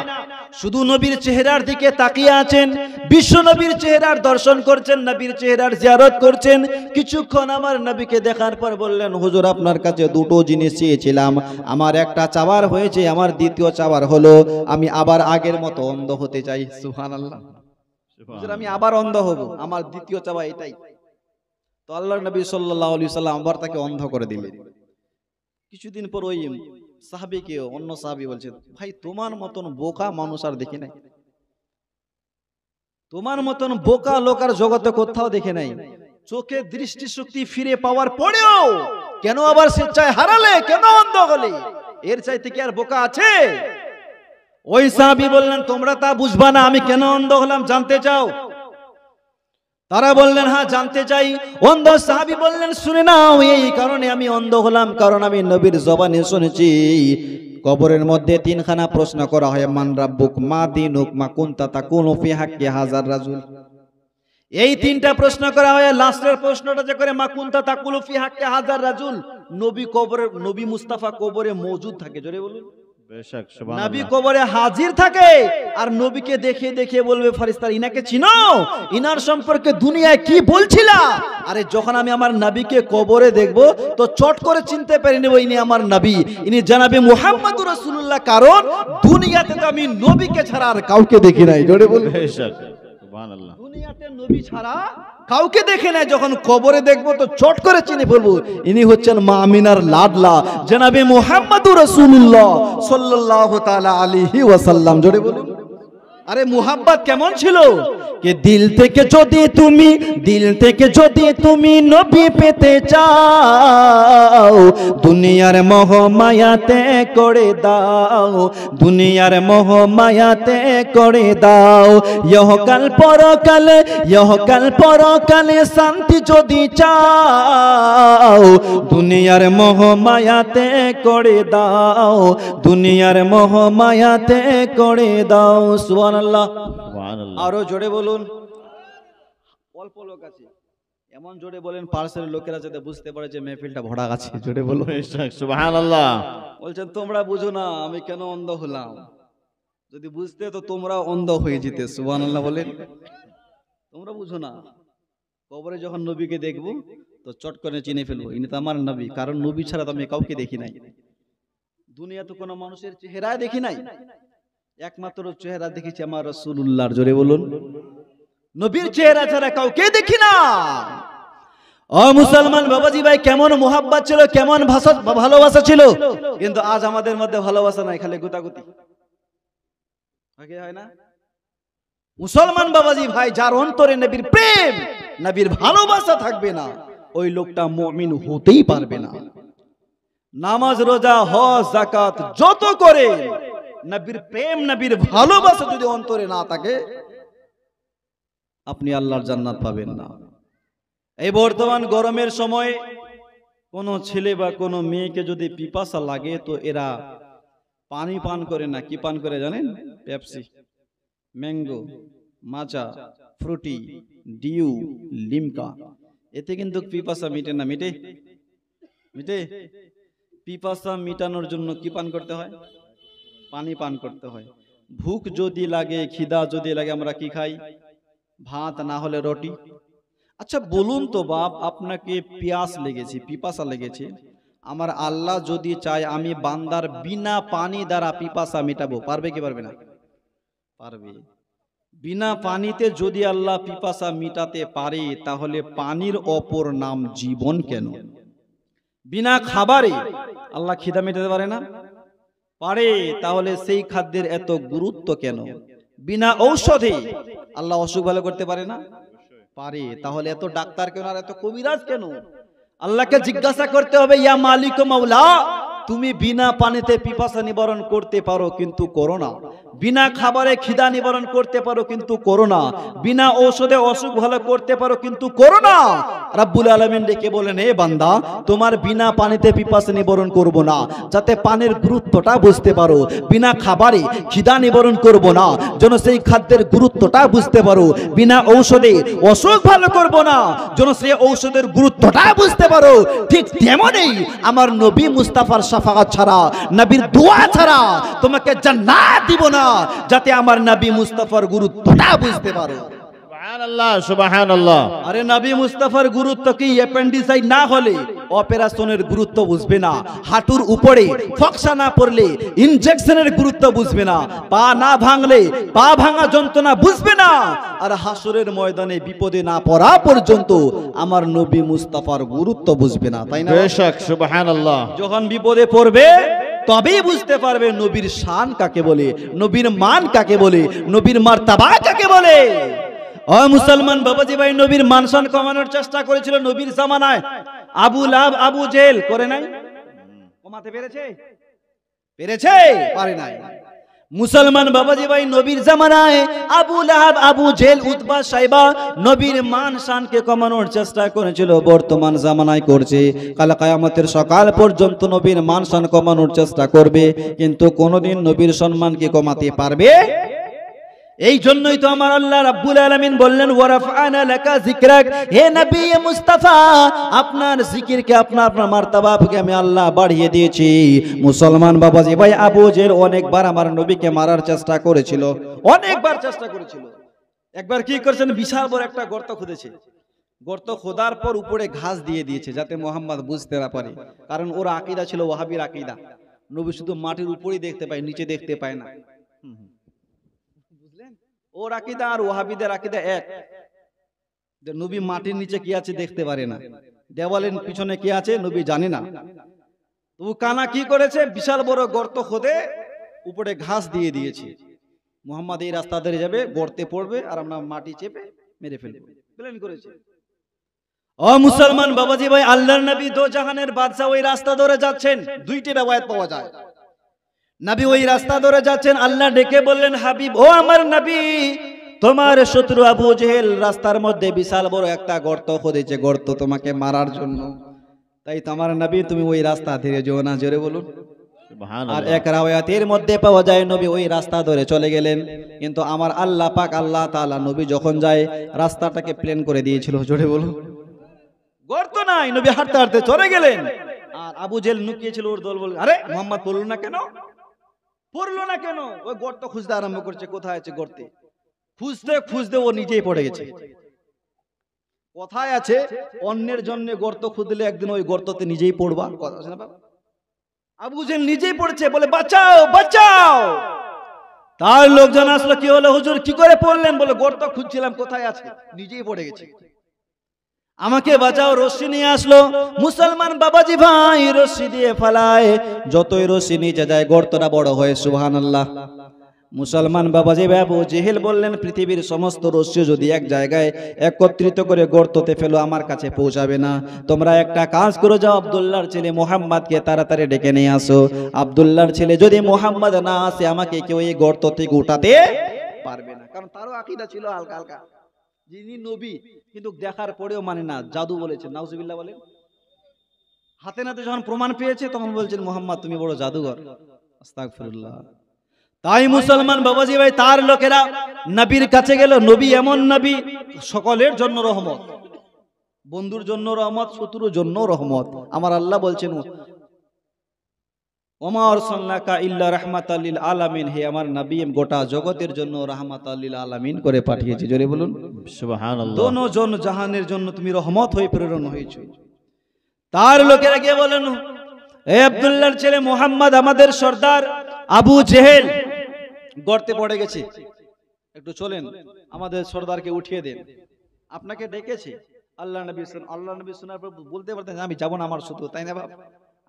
শুধু নবীর চেহারার দিকে তাকিয়ে আছেন বিশ্ব নবীর চেহারার দর্শন করছেন নবীর চেহারার জিয়ারত করছেন কিছুক্ষণ আমার নবীকে দেখার পর বললেন হুজুর আপনার কাছে দুটো জিনিস চেয়েছিলাম আমার একটা চাওয়ার হয়েছে আমার দ্বিতীয় চাওয়ার হলো আমি আবার আগের মতো অন্ধ হতে চাই সুহান আল্লাহ আমি আবার অন্ধ হব আমার দ্বিতীয় চাওয়া এটাই তো আল্লাহ নবী সাল্লাহ আলি সাল্লাম আবার তাকে অন্ধ করে দিলেন কিছুদিন পর ওই সাহাবিকে অন্য সাহাবি বলছে ভাই তোমার মতন বোকা মানুষ আর দেখি নাই তোমার মতন বোকা লোক আর জগতে কোথাও দেখে নাই চোখে দৃষ্টিশক্তি ফিরে পাওয়ার পরেও কেন আবার স্বেচ্ছায় হারালে কেন অন্ধ হলে এর চাইতে কি আর বোকা আছে ওই সাহাবি বললেন তোমরা তা বুঝবা না আমি কেন অন্ধ হলাম জানতে চাও তারা বললেন হ্যাঁ জানতে চাই অন্ধ সাহাবি বললেন শুনে নাও এই কারণে আমি অন্ধ হলাম কারণ আমি নবীর জবানে শুনেছি কবরের মধ্যে তিনখানা প্রশ্ন করা হয় মান রাব্বুক মা দিনুক মা কোন তাতা কোন হাক্কি হাজার রাজুল এই তিনটা প্রশ্ন করা হয় লাস্টের প্রশ্নটা যে করে মা কোন তাতা কুলফি হাক্কি হাজার রাজুল নবী কবরের নবী মুস্তাফা কবরে মজুদ থাকে জোরে বলুন নবী কবরে হাজির থাকে আর নবীকে দেখে দেখে বলবে ফারিস্তার ইনাকে চিনো ইনার সম্পর্কে দুনিয়ায় কি বলছিলা আরে যখন আমি আমার নবীকে কবরে দেখব তো চট করে চিনতে পারি নেব ইনি আমার নবী ইনি জানাবে মোহাম্মদ রসুল্লাহ কারণ দুনিয়াতে তো আমি নবীকে ছাড়া আর কাউকে দেখি নাই জোরে বলবে দুনিয়াতে নবী ছাড়া কাউকে দেখে নেয় যখন কবরে দেখবো তো চট করে চিনে ফেলবো ইনি হচ্ছেন মা আমিনার লাডলা জেনাবি মোহাম্মদুর রসুল্লাহ সাল্লাহ তালা আলিহি ওয়াসাল্লাম জোরে বলুন আরে মুহাব্বত কেমন ছিল কে দিল থেকে যদি তুমি দিল থেকে যদি তুমি নবী পেতে চাও দুনিয়ার মোহ মায়াতে করে দাও দুনিয়ার মোহ মায়াতে করে দাও ইহকাল পরকালে ইহকাল পরকালে শান্তি যদি চাও দুনিয়ার মোহ মায়াতে করে দাও দুনিয়ার মোহ মায়াতে করে দাও সুবহান আরো জোরে বলুন অল্প লোক আছে এমন জোরে বলেন লোকেরা যাতে বুঝতে পারে যে মেহফিলটা ভরা জোরে বলুন বলছেন তোমরা বুঝো না আমি কেন অন্ধ হলাম যদি বুঝতে তো তোমরা অন্ধ হয়ে যেতে সুবান আল্লাহ বলেন তোমরা বুঝো না কবরে যখন নবীকে দেখবো তো চট করে চিনে ফেলবো ইনি তো আমার নবী কারণ নবী ছাড়া তো আমি কাউকে দেখি নাই দুনিয়া তো কোনো মানুষের চেহারায় দেখি নাই একমাত্র চেহারা দেখেছি আমার রসুল্লাহর জোরে বলুন নবীর চেহারা ছাড়া কাউকে দেখি না ও মুসলমান বাবাজি ভাই কেমন মোহাব্বাত ছিল কেমন ভাষা ভালোবাসা ছিল কিন্তু আজ আমাদের মধ্যে ভালোবাসা নাই খালি গুতাগুতি হয় না মুসলমান বাবাজি ভাই যার অন্তরে নবীর প্রেম নবীর ভালোবাসা থাকবে না ওই লোকটা মমিন হতেই পারবে না নামাজ রোজা হজ জাকাত যত করে নবীর প্রেম নবীর ভালোবাসা যদি অন্তরে না থাকে আপনি আল্লাহর জান্নাত পাবেন না এই বর্তমান গরমের সময় কোনো ছেলে বা কোনো মেয়েকে যদি পিপাসা লাগে তো এরা পানি পান করে না কি পান করে জানেন পেপসি ম্যাঙ্গো মাচা ফ্রুটি ডিউ লিমকা এতে কিন্তু পিপাসা মিটে না মিটে মিটে পিপাসা মিটানোর জন্য কি পান করতে হয় পানি পান করতে হয় ভুক যদি লাগে খিদা যদি লাগে আমরা কি খাই ভাত না হলে রুটি আচ্ছা বলুন তো বাপ আপনাকে পিয়াস লেগেছে পিপাসা লেগেছে আমার আল্লাহ যদি চায় আমি বান্দার বিনা পানি দ্বারা পিপাসা মেটাবো পারবে কি পারবে না পারবে বিনা পানিতে যদি আল্লাহ পিপাসা মিটাতে পারে তাহলে পানির অপর নাম জীবন কেন বিনা খাবারে আল্লাহ খিদা মেটাতে পারে না পারে তাহলে সেই খাদ্যের এত গুরুত্ব কেন বিনা ঔষধে আল্লাহ অসুখ ভালো করতে পারে না পারে তাহলে এত ডাক্তার কেন আর এত কবিরাজ কেন আল্লাহকে জিজ্ঞাসা করতে হবে ইয়া মালিক মাওলা তুমি বিনা পানিতে পিপাসা নিবারণ করতে পারো কিন্তু করো না বিনা খাবারে খিদা নিবারণ করতে পারো কিন্তু করো না বিনা ঔষধে অসুখ ভালো করতে পারো কিন্তু করো না রাব্বুল আলমিন ডেকে বলেন এ বান্দা তোমার বিনা পানিতে পিপাসা নিবারণ করব না যাতে পানির গুরুত্বটা বুঝতে পারো বিনা খাবারে খিদা নিবারণ করব না যেন সেই খাদ্যের গুরুত্বটা বুঝতে পারো বিনা ঔষধে অসুখ ভালো করব না যেন সেই ঔষধের গুরুত্বটা বুঝতে পারো ঠিক তেমনই আমার নবী মুস্তাফার শাফাত ছাড়া নবীর দোয়া ছাড়া তোমাকে জান্নাত দিব না যাতে আমার নবী মুস্তাফার গুরুত্বটা বুঝতে পারো আরে নাবি মুস্তাফার গুরুত্ব কি অ্যাপেন্ডিসাইড না হলে অপারেশনের গুরুত্ব বুঝবে না হাঁটুর উপরে ফকসা না পড়লে ইনজেকশনের গুরুত্ব বুঝবে না পা না ভাঙলে পা ভাঙা যন্ত্রণা বুঝবে না আর হাসরের ময়দানে বিপদে না পড়া পর্যন্ত আমার নবী মুস্তাফার গুরুত্ব বুঝবে না তাই না যখন বিপদে পড়বে তবেই বুঝতে পারবে নবীর শান কাকে বলে নবীর মান কাকে বলে নবীর মার তাবা কাকে বলে ও মুসলমান বাবাজি ভাই নবীর মানসান কমানোর চেষ্টা করেছিল নবীর জামানায় আবু লাভ আবু জেল করে নাই কমাতে পেরেছে পেরেছে পারে নাই মুসলমান বাবাজি ভাই নবীর জামানায় আবু লাহাব আবু জেল উদ্বাস সাইবা নবীর মান শানকে কমানোর চেষ্টা করেছিল বর্তমান জামানায় করছে কাল কায়ামতের সকাল পর্যন্ত নবীর মান শান কমানোর চেষ্টা করবে কিন্তু কোনোদিন নবীর সম্মানকে কমাতে পারবে এই জন্যই তো আমার আল্লাহ রাব্বুল আলামিন বললেন ওয়ারাফআনা লাকা যিকরাক হে নবী মুস্তাফা আপনার জিকিরকে আপনার আপনার মারতাবাকে আমি আল্লাহ বাড়িয়ে দিয়েছি মুসলমান বাবাজি ভাই আবু জের অনেকবার আমার নবীকে মারার চেষ্টা করেছিল অনেকবার চেষ্টা করেছিল একবার কি করেছেন বিশাল বড় একটা গর্ত খুঁজেছে গর্ত খোদার পর উপরে ঘাস দিয়ে দিয়েছে যাতে মোহাম্মদ বুঝতে না পারে কারণ ওর আকিদা ছিল ওয়াহাবির আকিদা নবী শুধু মাটির উপরেই দেখতে পায় নিচে দেখতে পায় না ওর আকিদা আর ওহাবিদের আকিদা এক যে নবী মাটির নিচে কি আছে দেখতে পারে না দেওয়ালের পিছনে কি আছে নবী জানে না তবু কানা কি করেছে বিশাল বড় গর্ত খোদে উপরে ঘাস দিয়ে দিয়েছে মোহাম্মদ এই রাস্তা ধরে যাবে গর্তে পড়বে আর আমরা মাটি চেপে মেরে ফেলবো প্ল্যান করেছে ও মুসলমান বাবাজি ভাই আল্লাহ নবী দো জাহানের বাদশাহ ওই রাস্তা ধরে যাচ্ছেন দুইটি রেওয়ায়ত পাওয়া যায় নাবি ওই রাস্তা ধরে যাচ্ছেন আল্লাহ ডেকে বললেন হাবিব ও আমার নাবি তোমার শত্রু আবু জেহেল রাস্তার মধ্যে বিশাল বড় একটা গর্ত খুঁজেছে গর্ত তোমাকে মারার জন্য তাই তোমার নবী তুমি ওই রাস্তা ধীরে যেও না জোরে বলুন আর এক রাওয়াতের মধ্যে পাওয়া যায় নবী ওই রাস্তা ধরে চলে গেলেন কিন্তু আমার আল্লাহ পাক আল্লাহ তাআলা নবী যখন যায় রাস্তাটাকে প্লেন করে দিয়েছিল জোরে বলুন গর্ত নাই নবী হাঁটতে হাঁটতে চলে গেলেন আর আবু জেল নুকিয়েছিল ওর দল বলে আরে মোহাম্মদ বলুন না কেন পড়লো না কেন ওই গর্ত খুঁজতে আরম্ভ করছে কোথায় আছে গর্তে খুঁজতে খুঁজতে ও নিজেই পড়ে গেছে কথায় আছে অন্যের জন্য গর্ত খুঁজলে একদিন ওই গর্ততে নিজেই পড়বা কথা আছে না আবু জেল নিজেই পড়ছে বলে বাঁচাও বাঁচাও তার লোকজন আসলো কি হলো হুজুর কি করে পড়লেন বলে গর্ত খুঁজছিলাম কোথায় আছে নিজেই পড়ে গেছে আমাকে বাঁচাও রশ্মি নিয়ে আসলো মুসলমান বাবাজি ভাই রশ্মি দিয়ে ফেলায় যতই রশ্মি নিচে যায় গর্তটা বড় হয় সুহান আল্লাহ মুসলমান বাবাজি বাবু জেহেল বললেন পৃথিবীর সমস্ত রস্য যদি এক জায়গায় একত্রিত করে গর্ততে ফেলো আমার কাছে পৌঁছাবে না তোমরা একটা কাজ করে যাও আবদুল্লার ছেলে মোহাম্মদকে তাড়াতাড়ি ডেকে নিয়ে আসো আবদুল্লার ছেলে যদি মোহাম্মদ না আসে আমাকে কেউ এই গর্ত থেকে উঠাতে পারবে না কারণ তারও আকিদা ছিল হালকা হালকা যিনি নবী কিন্তু দেখার পরেও মানে না জাদু বলেছেন নাউজুবিল্লাহ বলেন হাতে নাতে যখন প্রমাণ পেয়েছে তখন বলছেন মোহাম্মদ তুমি বড় জাদুঘর আস্তাকফিরুল্লাহ তাই মুসলমান বাবাজি ভাই তার লোকেরা নবীর কাছে গেল নবী এমন নবী সকলের জন্য রহমত বন্ধুর জন্য রহমত শত্রুর জন্য রহমত আমার আল্লাহ বলছেন ওমার সন্নাকা ইল্লা রহমাত আলিল আলামিন হে আমার নবীম গোটা জগতের জন্য রহমাত আলিল আলামিন করে পাঠিয়েছি জোরে বলুন দোনো জন জাহানের জন্য তুমি রহমত হয়ে প্রেরণ হয়েছ তার লোকেরা গিয়ে বলেন এ আবদুল্লাহর ছেলে মোহাম্মদ আমাদের সর্দার আবু জেহেল গর্তে পড়ে গেছে একটু চলেন আমাদের সর্দারকে উঠিয়ে দেন আপনাকে ডেকেছে আল্লাহ নবী আল্লাহ নবী শোনার পর বলতে পারতেন আমি যাবো না আমার শুধু তাই না বাবা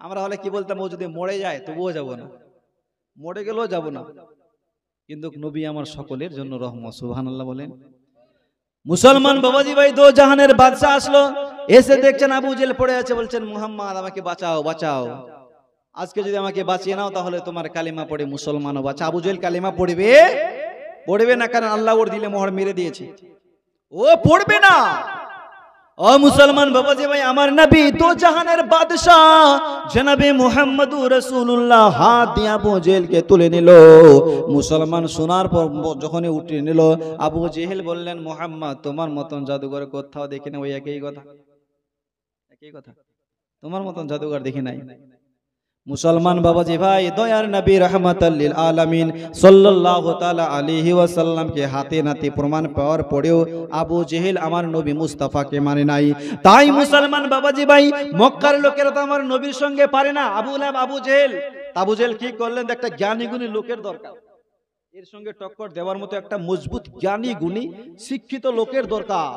আমরা হলে কি বলতাম ও যদি মরে যায় তবুও যাব না মরে গেলেও যাব না কিন্তু নবী আমার সকলের জন্য রহম সুহান আল্লাহ বলেন মুসলমান বাবাজি ভাই দো জাহানের বাদশাহ আসলো এসে দেখছেন আবু জেল পড়ে আছে বলছেন মুহাম্মদ আমাকে বাঁচাও বাঁচাও আজকে যদি আমাকে বাঁচিয়ে নাও তাহলে তোমার কালিমা পড়ে মুসলমানও বাঁচা আবু জেল কালিমা পড়বে পড়বে না কারণ আল্লাহ ওর দিলে মোহর মেরে দিয়েছে ও পড়বে না ও মুসলমান বাবা যে ভাই আমার নবী তো জাহানের বাদশাহ জনাবে মুহাম্মদুর রাসূলুল্লাহ হাত দিয়া আবু জেহেলকে তুলে নিল মুসলমান শোনার পর যখনই উঠে নিল আবু জেহেল বললেন মুহাম্মদ তোমার মতন জাদুঘর কোথাও দেখে না একই কথা একই কথা তোমার মতন জাদুঘর দেখি নাই মুসলমান বাবাজি ভাই দয়ার নবী রহমতাল্লিল আলমিন সল্লাহ তালা আলিহি ওয়াসাল্লামকে হাতে নাতে প্রমাণ পাওয়ার পরেও আবু জেহেল আমার নবী মুস্তাফাকে মানে নাই তাই মুসলমান বাবাজি ভাই মক্কার লোকেরা তো আমার নবীর সঙ্গে পারে না আবু লাভ আবু জেহেল আবু জেহেল কি করলেন একটা জ্ঞানী গুণী লোকের দরকার এর সঙ্গে টক্কর দেওয়ার মতো একটা মজবুত জ্ঞানী গুণী শিক্ষিত লোকের দরকার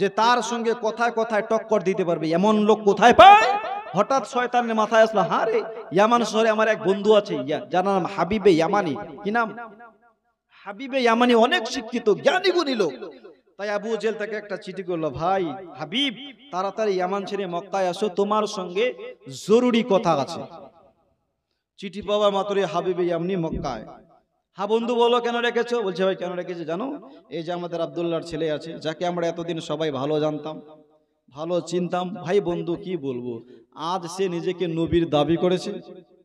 যে তার সঙ্গে কথায় কথায় টক্কর দিতে পারবে এমন লোক কোথায় পায় হঠাৎ শয়তানের মাথায় আসলো হ্যাঁ রে ইয়ামান শহরে আমার এক বন্ধু আছে যার নাম হাবিবে ইয়ামানি কি নাম হাবিবে ইয়ামানি অনেক শিক্ষিত জ্ঞানী গুণী লোক তাই আবু জেল তাকে একটা চিঠি করলো ভাই হাবিব তাড়াতাড়ি ইয়ামান ছেড়ে মক্কায় আসো তোমার সঙ্গে জরুরি কথা আছে চিঠি পাওয়ার মাত্রই হাবিবে ইয়ামনি মক্কায় হা হ্যাঁ বন্ধু বলো কেন রেখেছো বলছে ভাই কেন রেখেছে জানো এই যে আমাদের আবদুল্লার ছেলে আছে যাকে আমরা এতদিন সবাই ভালো জানতাম ভালো চিনতাম ভাই বন্ধু কি বলবো আজ সে নিজেকে নবীর দাবি করেছে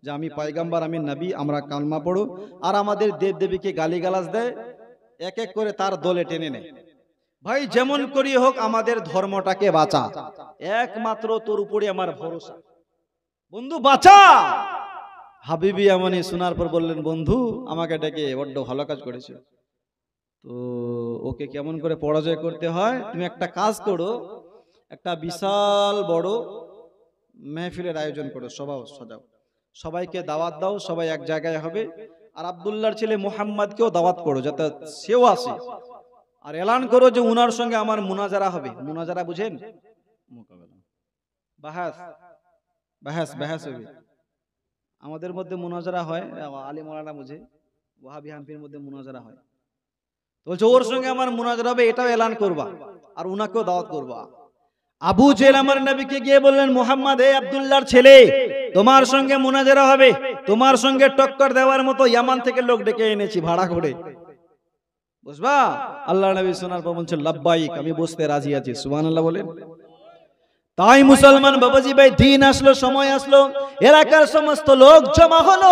যে আমি পায়গাম্বার আমি নাবি আমরা কালমা পড়ো আর আমাদের দেব দেবীকে গালিগালাজ দেয় এক এক করে তার দলে টেনে নেয় ভাই যেমন করি হোক আমাদের ধর্মটাকে বাঁচা একমাত্র তোর উপরে আমার ভরসা বন্ধু বাঁচা হাবিবি এমনই শোনার পর বললেন বন্ধু আমাকে ডেকে বড্ড ভালো কাজ করেছে তো ওকে কেমন করে পরাজয় করতে হয় তুমি একটা কাজ করো একটা বিশাল বড় মেহফিলের আয়োজন করো সবাও সাজাও সবাইকে দাওয়াত দাও সবাই এক জায়গায় হবে আর আবদুল্লার ছেলে মোহাম্মদকেও দাওয়াত করো যাতে সেও আসে আর এলান করো যে উনার সঙ্গে আমার মুনাজারা হবে মুনাজারা বুঝেন হবে আমাদের মধ্যে মোনাজারা হয় আলী মোলানা বুঝে ওয়াহাবি হাম্পির মধ্যে মুনাজারা হয় তো বলছে ওর সঙ্গে আমার মুনাজারা হবে এটাও এলান করবা আর উনাকেও দাওয়াত করবা আবু জেল আমার নবীকে গিয়ে বললেন মোহাম্মদ এ আবদুল্লার ছেলে তোমার সঙ্গে মোনাজেরা হবে তোমার সঙ্গে টক্কর দেওয়ার মতো ইয়ামান থেকে লোক ডেকে এনেছি ভাড়া করে বুঝবা আল্লাহ নবী সোনার পর বলছেন লাব্বাইক আমি বসতে রাজি আছি সুবান আল্লাহ বলেন তাই মুসলমান বাবাজি ভাই দিন আসলো সময় আসলো এলাকার সমস্ত লোক জমা হলো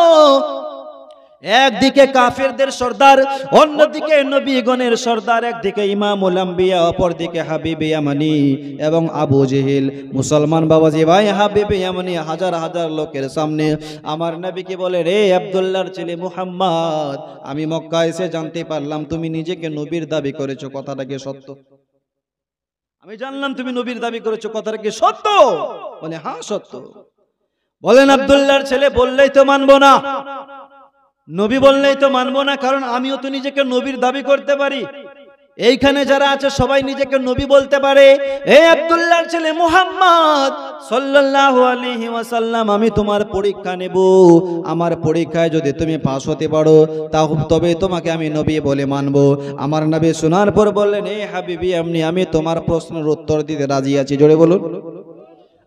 একদিকে কাফিরদের সর্দার অন্যদিকে নবীগণের সর্দার একদিকে ইমামুল আম্বিয়া অপরদিকে হাবিবে আমানি এবং আবু জেহিল মুসলমান বাবাজি ভাই হাবিবে আমানি হাজার হাজার লোকের সামনে আমার নবীকে বলে রে আবদুল্লার ছেলে মুহাম্মদ আমি মক্কা এসে জানতে পারলাম তুমি নিজেকে নবীর দাবি করেছো কথাটাকে সত্য আমি জানলাম তুমি নবীর দাবি করেছো কথাটাকে সত্য বলে হ্যাঁ সত্য বলেন আবদুল্লার ছেলে বললেই তো মানবো না নবী বললেই তো মানবো না কারণ আমিও তো নিজেকে নবীর দাবি করতে পারি এইখানে যারা আছে সবাই নিজেকে নবী বলতে পারে এ আব্দুল্লাহর ছেলে মুহাম্মদ সাল্লাল্লাহু আলাইহি ওয়াসাল্লাম আমি তোমার পরীক্ষা নেব আমার পরীক্ষায় যদি তুমি পাশ হতে পারো তা তবে তোমাকে আমি নবী বলে মানব আমার নবী শোনার পর বললেন এ হাবিবি আমনি আমি তোমার প্রশ্নের উত্তর দিতে রাজি আছি জোরে বলুন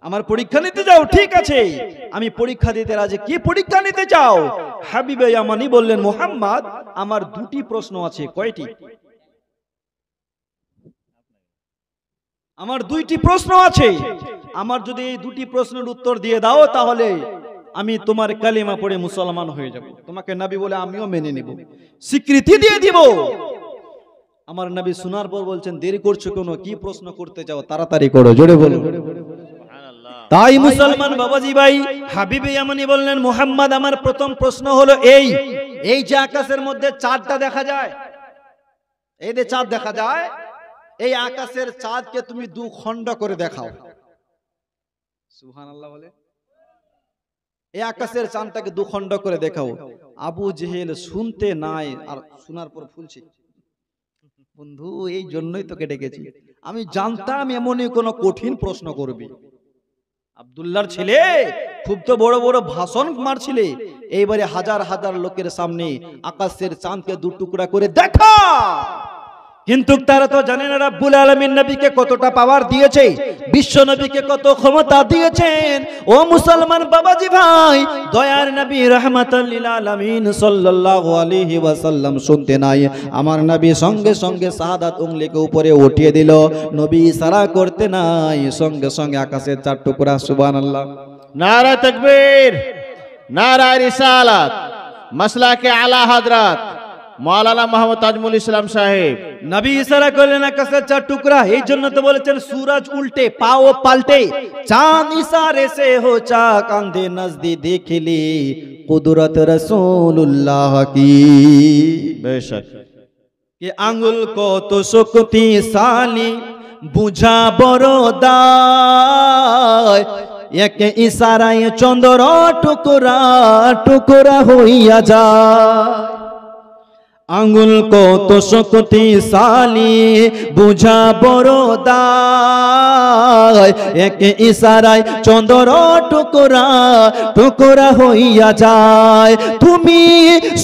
আমার পরীক্ষা নিতে যাও ঠিক আছে আমি পরীক্ষা দিতে রাজে কি পরীক্ষা নিতে চাও হাবিবে আমানি বললেন মোহাম্মদ আমার দুটি প্রশ্ন আছে কয়টি আমার দুইটি প্রশ্ন আছে আমার যদি এই দুটি প্রশ্নের উত্তর দিয়ে দাও তাহলে আমি তোমার কালিমা পড়ে মুসলমান হয়ে যাব তোমাকে নাবি বলে আমিও মেনে নিব স্বীকৃতি দিয়ে দিব আমার নাবি শোনার পর বলছেন দেরি করছো কোনো কি প্রশ্ন করতে চাও তাড়াতাড়ি করো জোরে বলো তাই মুসলমান বাবাজি ভাই হাবিবে ইয়ামানি বললেন মোহাম্মদ আমার প্রথম প্রশ্ন হলো এই এই যে আকাশের মধ্যে চাঁদটা দেখা যায় এই যে চাঁদ দেখা যায় এই আকাশের চাঁদকে তুমি দু খণ্ড করে দেখাও বলে এই আকাশের চাঁদটাকে দু খণ্ড করে দেখাও আবু জেহেল শুনতে নাই আর শোনার পর ফুলছে বন্ধু এই জন্যই তোকে ডেকেছি আমি জানতাম এমনই কোনো কঠিন প্রশ্ন করবি আবদুল্লার ছেলে খুব তো বড় বড় ভাষণ মারছিলে এইবারে হাজার হাজার লোকের সামনে আকাশের চাঁদকে দু টুকরা করে দেখা কিন্তু তারা তো জানে না রাব্বুল আলমিন নবীকে কতটা পাওয়ার দিয়েছে বিশ্ব নবীকে কত ক্ষমতা দিয়েছেন ও মুসলমান বাবাজি ভাই দয়ার নবী রহমাতুল্লিল আলমিন সাল্লাল্লাহু আলাইহি ওয়াসাল্লাম শুনতে নাই আমার নবী সঙ্গে সঙ্গে সাহাদাত উংলিকে উপরে উঠিয়ে দিল নবী সারা করতে নাই সঙ্গে সঙ্গে আকাশের চার টুকরা সুবহানাল্লাহ নারা তাকবীর নারা রিসালাত মাসলাকে আলা হযরত মালালা মোহাম্মদ তাজমুল ইসলাম সাহেব নবী ইশারা করলেন আকাশের চার টুকরা এই জন্য তো বলেছেন সূরজ উল্টে পাও পাল্টে চাঁদ ইশারে সে হো চা কান্দে নজদি দেখিলি কুদরত রসুল্লাহ কি বেশক কে আঙ্গুল কত সালি বুঝা বড় দায় এক ইশারায় চন্দ্র টুকরা টুকরা হইয়া যায় আঙুল কত শক্তি সালি বুঝা বড়দা দায় এক ইশারায় চন্দর টুকরা টুকরা হইয়া যায় তুমি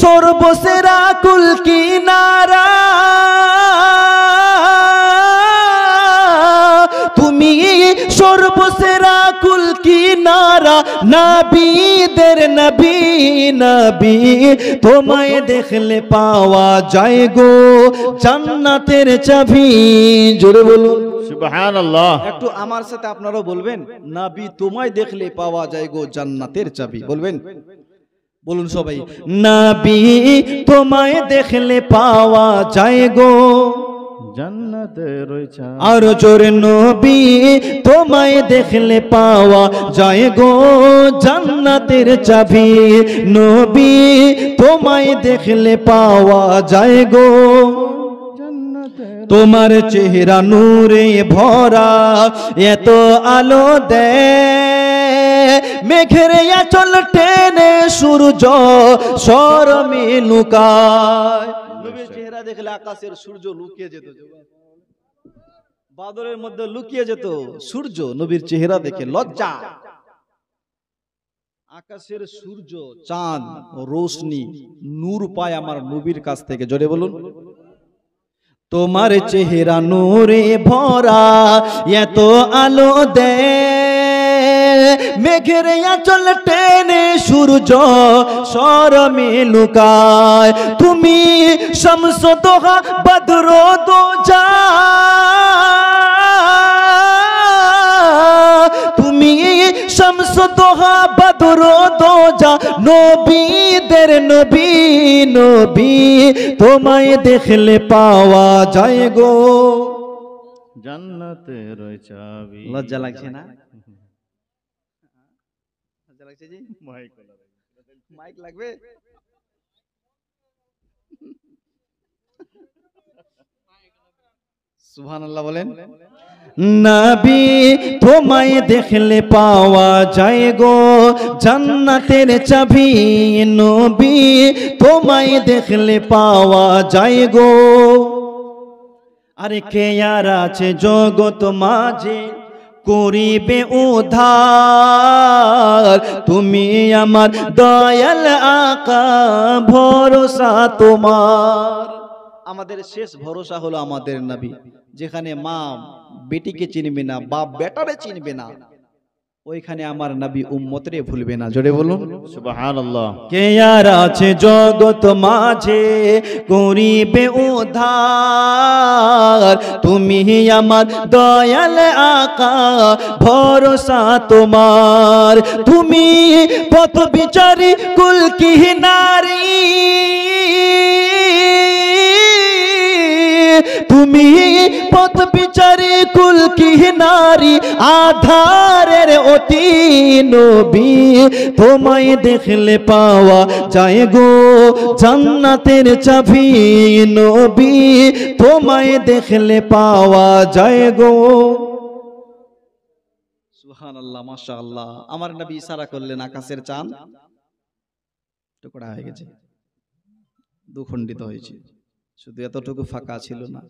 সর্বসেরা কুল কিনারা সর্বসেরা কুল কি নারা নাবিদের নবী নবী তোমায় দেখলে পাওয়া যায় গো জান্নাতের চাবি জোরে বলুন সুবহানাল্লাহ একটু আমার সাথে আপনারাও বলবেন নাবি তোমায় দেখলে পাওয়া যায় গো জান্নাতের চাবি বলবেন বলুন সবাই নাবি তোমায় দেখলে পাওয়া যায় গো আর জোরে নবী তোমায় দেখলে পাওয়া যায় গো জান্নাতের চাবি নবী তোমায় দেখলে পাওয়া যায় গো তোমার চেহারা নূরে ভরা এত আলো দে মেঘের আচল টেনে সূর্য সরমে লুকায় নবীর চেহারা দেখলে আকাশের সূর্য লুকিয়ে যেত বাদরের মধ্যে লুকিয়ে যেত সূর্য নবীর চেহারা দেখে লজ্জা আকাশের সূর্য চাঁদ রোশনি নূর পায় আমার নবীর কাছ থেকে জোরে বলুন তোমার চেহারা নূরে ভরা এত আলো দেয় মেঘের আঁচল টেনে সূর্য সরমে লুকায় তুমি শামস দোহা বদর দো যা তুমি শামস দোহা বদর দো যা নবী দের নবী নবী তোমায় দেখলে পাওয়া যায় গো জান্নাতের চাবি লজ্জা লাগছে না হচ্ছে যে মাইক মাইক লাগবে বলেন তোমায় দেখলে পাওয়া যায় গো জান্নাতের চাবি নবি তোমায় দেখলে পাওয়া যায় গো আরে কে আর আছে জগত মাঝে করিবে উধার তুমি আমার দয়াল আকা ভরসা তোমার আমাদের শেষ ভরসা হলো আমাদের নবী যেখানে মা বেটিকে চিনবে না বাপ বেটারে চিনবে না ওইখানে আমার নবী উম্মতরে ভুলবে না জোরে বলুন সুবহানাল্লাহ কে আর আছে জগত মাঝে গরিবে উদ্ধার তুমি আমার দয়াল আকা ভরসা তোমার তুমি পথ বিচারী কুল কি নারী তুমি পথ বিচারি কুল কি নারী আধারের অতি নবী তোমায় দেখলে পাওয়া যায় গো জান্নাতের চাবি নবী তোমায় দেখলে পাওয়া যায় গো আল্লাহ মাসা আল্লাহ আমার নবী ইশারা করলেন আকাশের চান টুকরা হয়ে গেছে দুখণ্ডিত হয়েছে শুধু এতটুকু ফাঁকা ছিল না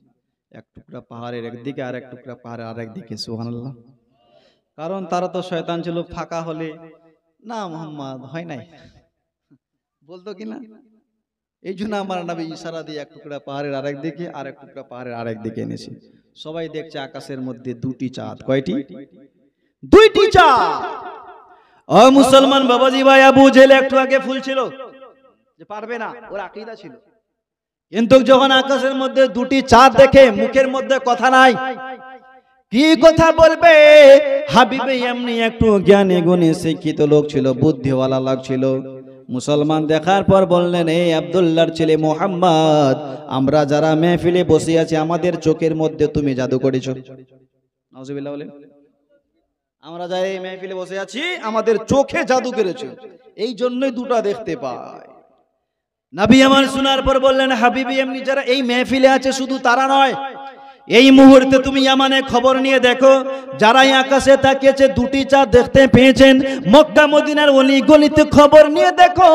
এক টুকরা পাহাড়ের একদিকে আর এক টুকরা পাহাড়ের আর একদিকে সুহানাল্লাহ কারণ তারা তো শয়তান ছিল ফাঁকা হলে না মোহাম্মদ হয় নাই বলতো কি না এই জন্য আমার নামে ইশারা দিয়ে এক টুকরা পাহাড়ের আরেক দিকে আর এক টুকরা পাহাড়ের আরেক দিকে এনেছে সবাই দেখছে আকাশের মধ্যে দুটি চাঁদ কয়টি দুইটি চাঁদ ও মুসলমান বাবাজি ভাই আবু জেলে একটু আগে ফুল ছিল যে পারবে না ওর আকিদা ছিল কিন্তু যখন আকাশের মধ্যে দুটি চাঁদ দেখে মুখের মধ্যে কথা নাই কি কথা বলবে হাবিবে এমনি একটু জ্ঞানী গুণে শিক্ষিত লোক ছিল বুদ্ধিওয়ালা লোক ছিল মুসলমান দেখার পর বললেন এই আবদুল্লার ছেলে মোহাম্মদ আমরা যারা মেহফিলে বসে আছি আমাদের চোখের মধ্যে তুমি জাদু করেছ আমরা যারা এই মেহফিলে বসে আছি আমাদের চোখে জাদু করেছ এই জন্যই দুটা দেখতে পাই নবী আমার শোনার পর বললেন হাবিবি এমনি যারা এই মেহফিলে আছে শুধু তারা নয় এই মুহূর্তে তুমি ইয়ামানে খবর নিয়ে দেখো যারাই আকাশে তাকিয়েছে দুটি চাঁদ দেখতে পেয়েছেন মক্কা মদিনার অলি গলিতে খবর নিয়ে দেখো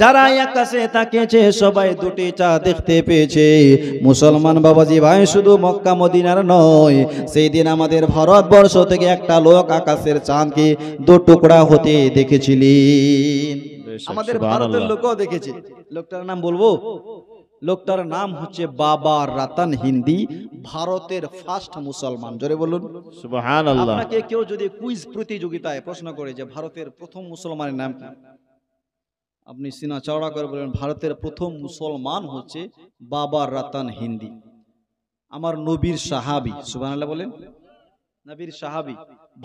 যারাই আকাশে তাকিয়েছে সবাই দুটি চাঁদ দেখতে পেয়েছে মুসলমান বাবাজি ভাই শুধু মক্কা মদিনার নয় সেই দিন আমাদের ভারতবর্ষ থেকে একটা লোক আকাশের চাঁদকে দু টুকরা হতে দেখেছিলেন আমাদের ভারতের লোকও দেখেছে লোকটার নাম বলবো লোকটার নাম হচ্ছে বাবা রাতান হিন্দি ভারতের ফার্স্ট মুসলমান জোরে বলুন আপনাকে কেউ যদি কুইজ প্রতিযোগিতায় প্রশ্ন করে যে ভারতের প্রথম মুসলমানের নাম কি আপনি সিনা চওড়া করে বলেন ভারতের প্রথম মুসলমান হচ্ছে বাবা রাতান হিন্দি আমার নবীর সাহাবি সুবাহ বলেন নবীর সাহাবি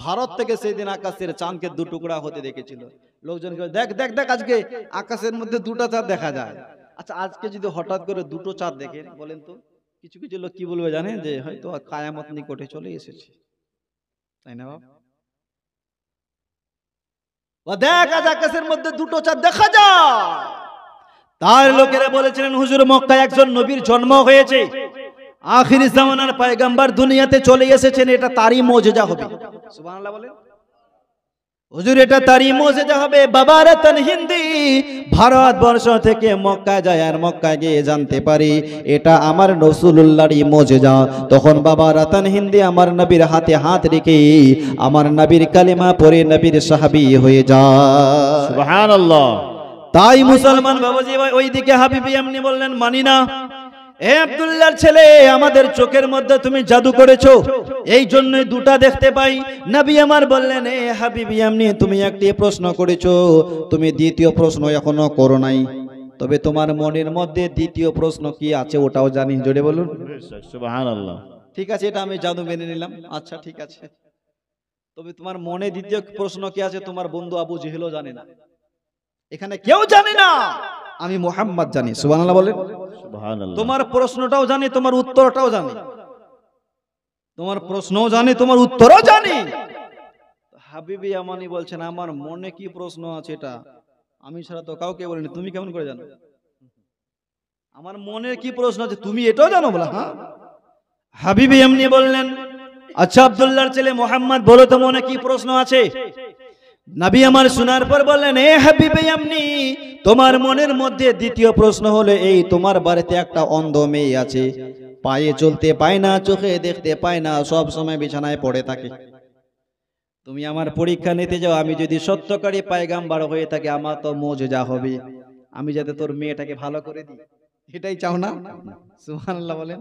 ভারত থেকে সেই দিন আকাশের চাঁদকে দু টুকরা হতে দেখেছিল লোকজনকে দেখ দেখ দেখ আজকে আকাশের মধ্যে দুটা চাঁদ দেখা যায় আচ্ছা আজকে যদি হঠাৎ করে দুটো চাঁদ দেখেন বলেন তো কিছু কিছু লোক কি বলবে জানে যে হয়তো কায়ামত নিকটে চলে এসেছে তাই না দেখ আজ আকাশের মধ্যে দুটো চাঁদ দেখা যায় তার লোকেরা বলেছিলেন মক্কায় একজন নবীর জন্ম হয়েছে দুনিয়াতে চলে এসেছেন এটা তারই মজেজা হবে হুজুর এটা তারি মসজিদে হবে বাবার রতন হিন্দি ভারতবর্ষ থেকে মক্কা যায় আর মক্কা গিয়ে জানতে পারি এটা আমার মজে যা তখন বাবা রতন হিন্দি আমার নবীর হাতে হাত রেখে আমার নবীর কালিমা পরে নবীর সাহাবি হয়ে যা তাই মুসলমান বাবুজি ভাই ওইদিকে হাবিবি এমনি বললেন মানি না এ ছেলে আমাদের চোখের মধ্যে তুমি জাদু করেছো এই জন্যই দুটা দেখতে পাই নাবি আমার বললেন এ হাবিবি এমনি তুমি একটি প্রশ্ন করেছো তুমি দ্বিতীয় প্রশ্ন এখনো করো নাই তবে তোমার মনের মধ্যে দ্বিতীয় প্রশ্ন কি আছে ওটাও জানি জোরে বলুন ঠিক আছে এটা আমি জাদু মেনে নিলাম আচ্ছা ঠিক আছে তবে তোমার মনে দ্বিতীয় প্রশ্ন কি আছে তোমার বন্ধু আবু জেহেলও জানে না এখানে কেউ জানে না আমি মোহাম্মদ জানি সুবহানাল্লাহ বলেন তোমার প্রশ্নটাও জানি তোমার উত্তরটাও জানি তোমার প্রশ্নও জানি তোমার উত্তরও জানি হাবিবি আমানি বলছেন আমার মনে কি প্রশ্ন আছে এটা আমি ছাড়া তো কাউকে বলিনি তুমি কেমন করে জানো আমার মনে কি প্রশ্ন আছে তুমি এটাও জানো বলা হ্যাঁ হাবিবি এমনি বললেন আচ্ছা আবদুল্লাহর ছেলে মোহাম্মদ বলো তো মনে কি প্রশ্ন আছে নাবি আমার শোনার পর বললেন এ হাবিবে আমনি তোমার মনের মধ্যে দ্বিতীয় প্রশ্ন হলো এই তোমার বাড়িতে একটা অন্ধ মেয়ে আছে পায়ে চলতে পায় না চোখে দেখতে পায় না সব সময় বিছানায় পড়ে থাকে তুমি আমার পরীক্ষা নিতে যাও আমি যদি সত্যকারী পায়গাম্বার হয়ে থাকে আমার তো যা হবে আমি যাতে তোর মেয়েটাকে ভালো করে দিই এটাই চাও না সুবহানাল্লাহ বলেন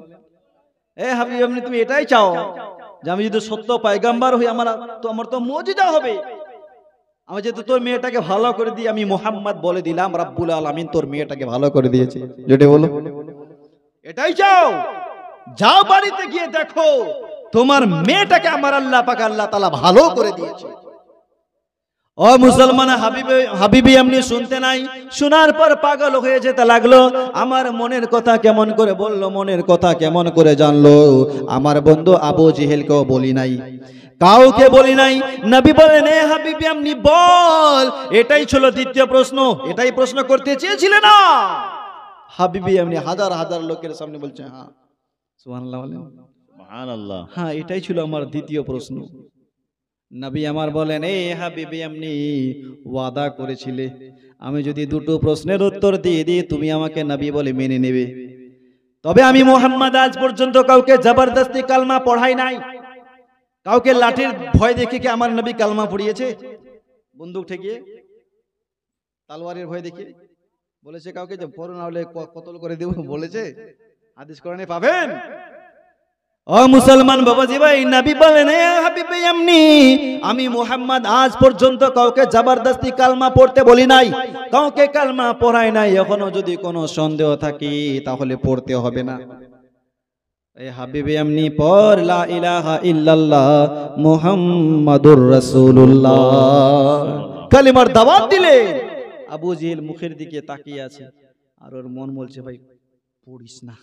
এ হাবি আমনি তুমি এটাই চাও যে আমি যদি সত্য পায়গাম্বার হই আমার তো আমার তো যা হবে আমি যেহেতু তোর মেয়েটাকে ভালো করে দিয়ে আমি মোহাম্মদ বলে দিলাম রাব্বুল আলমিন তোর মেয়েটাকে ভালো করে দিয়েছে যেটা বলো এটাই চাও যাও বাড়িতে গিয়ে দেখো তোমার মেয়েটাকে আমার আল্লাহ পাক আল্লাহ তালা ভালো করে দিয়েছে ও মুসলমান হাবিবি এমনি শুনতে নাই শোনার পর পাগল হয়ে যেতে লাগলো আমার মনের কথা কেমন করে বলল মনের কথা কেমন করে জানলো আমার বন্ধু আবু জিহেলকেও বলি নাই কাউকে বলি নাই নবী বলেন এ হাবিবি আপনি বল এটাই ছিল দ্বিতীয় প্রশ্ন এটাই প্রশ্ন করতে চেয়েছিলে না হাবিবি আপনি হাজার হাজার লোকের সামনে বলছেন হ্যাঁ সুবহানাল্লাহ সুবহানাল্লাহ হ্যাঁ এটাই ছিল আমার দ্বিতীয় প্রশ্ন নবী আমার বলেন এ হাবিবি আপনি ওয়াদা করেছিলে আমি যদি দুটো প্রশ্নের উত্তর দিয়ে দিই তুমি আমাকে নবী বলে মেনে নেবে তবে আমি মোহাম্মদ আজ পর্যন্ত কাউকে জবরদস্তি কালমা পড়াই নাই কাউকে লাঠির ভয় দেখে কি আমার নবী কালমা পড়িয়েছে বন্দুক ঠেকিয়ে তালোয়ারের ভয় দেখিয়ে বলেছে কাউকে যে পড়ো না হলে কতল করে দেব বলেছে আদেশ করে পাবেন ও মুসলমান বাবাজি ভাই নবী বলেন হাবিবে এমনি আমি মুহাম্মদ আজ পর্যন্ত কাউকে জবরদস্তি কালমা পড়তে বলি নাই কাউকে কালমা পড়াই নাই এখনো যদি কোনো সন্দেহ থাকে তাহলে পড়তে হবে না মুখের দিকে তাকিয়ে আছে আর মন ভাই পড়িস না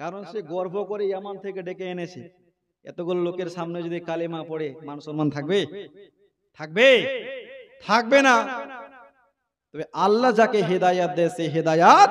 কারণ সে গর্ব করে ইয়ামান থেকে ডেকে এনেছে এতগুলো লোকের সামনে যদি কালিমা পড়ে মান সম্মান থাকবে থাকবে থাকবে না তবে আল্লাহ যাকে হেদায়াত দেয় সে হেদায়াত